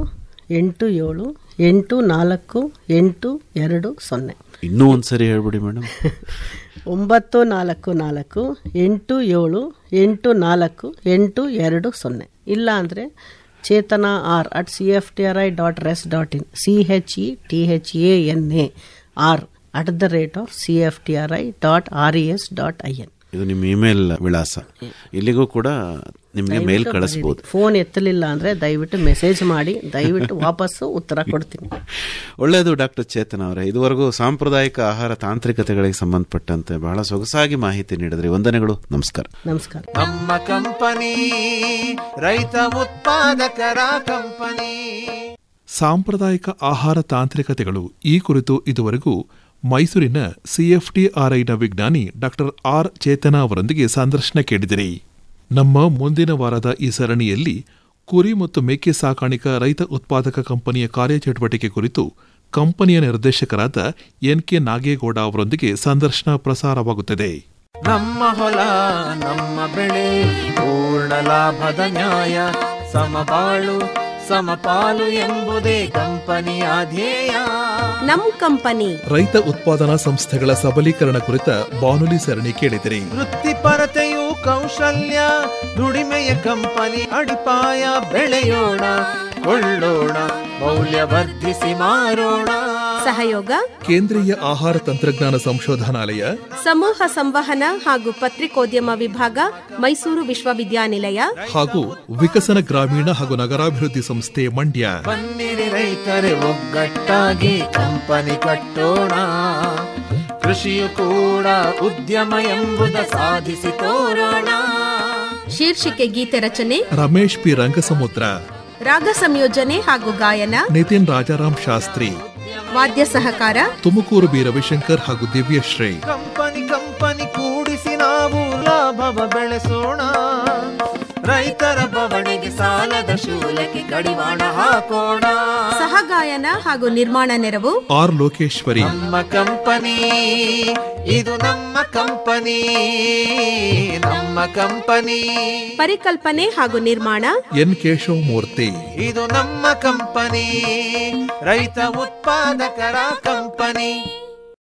ಎಂಟು ಏಳು ಎಂಟು ನಾಲ್ಕು ಎಂಟು ಎರಡು ಸೊನ್ನೆ ಇನ್ನೂ ಒಂದು ಸರಿ ಹೇಳ್ಬಿಡಿ ಮೇಡಮ್ [laughs] ಒಂಬತ್ತು ನಾಲ್ಕು ನಾಲ್ಕು ಎಂಟು ಏಳು ಎಂಟು ನಾಲ್ಕು ಎಂಟು ಎರಡು ಸೊನ್ನೆ ಇಲ್ಲ ಅಂದರೆ Chetana R at C F T R I dot res dot in C H E T H A N A R at the rate of C F T R I dot R E S dot I N ಇದು ನಿಮ್ಮ email ವಿಳಾಸ ಇಲ್ಲಿಗೂ ಕೂಡ ನಿಮಗೆ ಮೇಲ್ ಕಳಿಸ್ಬೋದು phone ಎತ್ತಲಿಲ್ಲ ಅಂದರೆ ದಯವಿಟ್ಟು message ಮಾಡಿ ದಯವಿಟ್ಟು ವಾಪಸ್ಸು ಉತ್ತರ ಕೊಡ್ತೀನಿ [laughs] ಒಳ್ಳೆಯದು ಡಾಕ್ಟರ್ ಚೇತನ್ ಅವರೇ ಇದುವರೆಗೂ ಸಾಂಪ್ರದಾಯಿಕ ಆಹಾರ ತಾಂತ್ರಿಕತೆಗಳಿಗೆ ಸಂಬಂಧಪಟ್ಟಂತೆ ಬಹಳ ಸೊಗಸಾಗಿ ಮಾಹಿತಿ ನೀಡಿದ್ರಿ ವಂದನೆಗಳು ನಮಸ್ಕಾರ ನಮಸ್ಕಾರ ನಮ್ಮ ಕಂಪನಿ ರೈತ ಉತ್ಪಾದಕರ ಕಂಪನಿ ಸಾಂಪ್ರದಾಯಿಕ ಆಹಾರ ತಾಂತ್ರಿಕತೆಗಳು ಈ ಕುರಿತು ಇದುವರೆಗೂ ಮೈಸೂರಿನ ಸಿಎಫ್ಟಿಆರ್ಐನ ವಿಜ್ಞಾನಿ ಡಾಕ್ಟರ್ ಆರ್ ಚೇತನ ಅವರೊಂದಿಗೆ ಸಂದರ್ಶನ ಕೇಳಿದಿರಿ ನಮ್ಮ ಮುಂದಿನ ವಾರದ ಈ ಸರಣಿಯಲ್ಲಿ ಕುರಿ ಮತ್ತು ಮೇಕೆ ಸಾಕಾಣಿಕಾ ರೈತ ಉತ್ಪಾದಕ ಕಂಪನಿಯ ಕಾರ್ಯಚಟುವಟಿಕೆ ಕುರಿತು ಕಂಪನಿಯ ನಿರ್ದೇಶಕರಾದ ಎನ್ ಕೆ ನಾಗೇಗೌಡ ಅವರೊಂದಿಗೆ ಸಂದರ್ಶನ ಪ್ರಸಾರವಾಗುತ್ತದೆ ನಮ್ಮ ಹೊಲ ನಮ್ಮ ಬೆಳೆ ಪೂರ್ಣ ಲಾಭದ ನ್ಯಾಯ ಸಮಬಾಳು ಸಮಪಾಲು ಎಂಬುದೇ ಕಂಪನಿ ಧ್ಯೇಯ ನಮ್ ಕಂಪನಿ ರೈತ ಉತ್ಪಾದನಾ ಸಂಸ್ಥೆಗಳ ಸಬಲೀಕರಣ ಕುರಿತ ಬಾನುಲಿ ಸರಣಿ ಕೇಳಿದಿರಿ ವೃತ್ತಿಪರತೆಯು ಕೌಶಲ್ಯ ದುಡಿಮೆಯ ಕಂಪನಿ ಅಡಿಪಾಯ ಬೆಳೆಯೋಣ ಕೊಳ್ಳೋಣ ಮೌಲ್ಯ ವರ್ಧಿಸಿ ಮಾರೋಣ ಸಹಯೋಗ ಕೇಂದ್ರೀಯ ಆಹಾರ ತಂತ್ರಜ್ಞಾನ ಸಂಶೋಧನಾಲಯ ಸಮೂಹ ಸಂವಹನ ಹಾಗೂ ಪತ್ರಿಕೋದ್ಯಮ ವಿಭಾಗ ಮೈಸೂರು ವಿಶ್ವವಿದ್ಯಾನಿಲಯ ಹಾಗೂ ವಿಕಸನ ಗ್ರಾಮೀಣ ಹಾಗೂ ನಗರಾಭಿವೃದ್ಧಿ ಸಂಸ್ಥೆ ಮಂಡ್ಯ ಬನ್ನಿರಿ ರೈತರೆ ಒಗ್ಗಟ್ಟಾಗಿ ಕಂಪನಿ ಕಟ್ಟೋಣ ಕೃಷಿಯು ಕೂಡ ಉದ್ಯಮ ಎಂಬುದ ಸಾಧಿಸಿ ತೋರೋಣ ಶೀರ್ಷಿಕೆ ಗೀತೆ ರಚನೆ ರಮೇಶ್ ಪಿ ರಂಗಸಮುದ್ರ ರಾಗ ಸಂಯೋಜನೆ ಹಾಗೂ ಗಾಯನ ನಿತಿನ್ ರಾಜಾರಾಮ್ ಶಾಸ್ತ್ರಿ ವಾದ್ಯ ಸಹಕಾರ ತುಮಕೂರು ಬಿ ರವಿಶಂಕರ್ ಹಾಗೂ ದಿವ್ಯಶ್ರೀ ಕಂಪನಿ ಕಂಪನಿ ಕೂಡಿಸಿ ನಾವು ಲಾಭವ ಬೆಳೆಸೋಣ ರೈತರ ಬವಣೆಗೆ ಸಾಲದ ಶೂಲಕ್ಕೆ ಕಡಿವಾಣ ಹಾಕೋಣ ಸಹಗಾಯನ ಹಾಗೂ ನಿರ್ಮಾಣ ನೆರವು ಆರ್ ಲೋಕೇಶ್ವರಿ ನಮ್ಮ ಕಂಪನಿ ಇದು ನಮ್ಮ ಕಂಪನಿ ನಮ್ಮ ಕಂಪನಿ ಪರಿಕಲ್ಪನೆ ಹಾಗೂ ನಿರ್ಮಾಣ ಎನ್ ಮೂರ್ತಿ ಇದು ನಮ್ಮ ಕಂಪನಿ ರೈತ ಉತ್ಪಾದಕರ ಕಂಪನಿ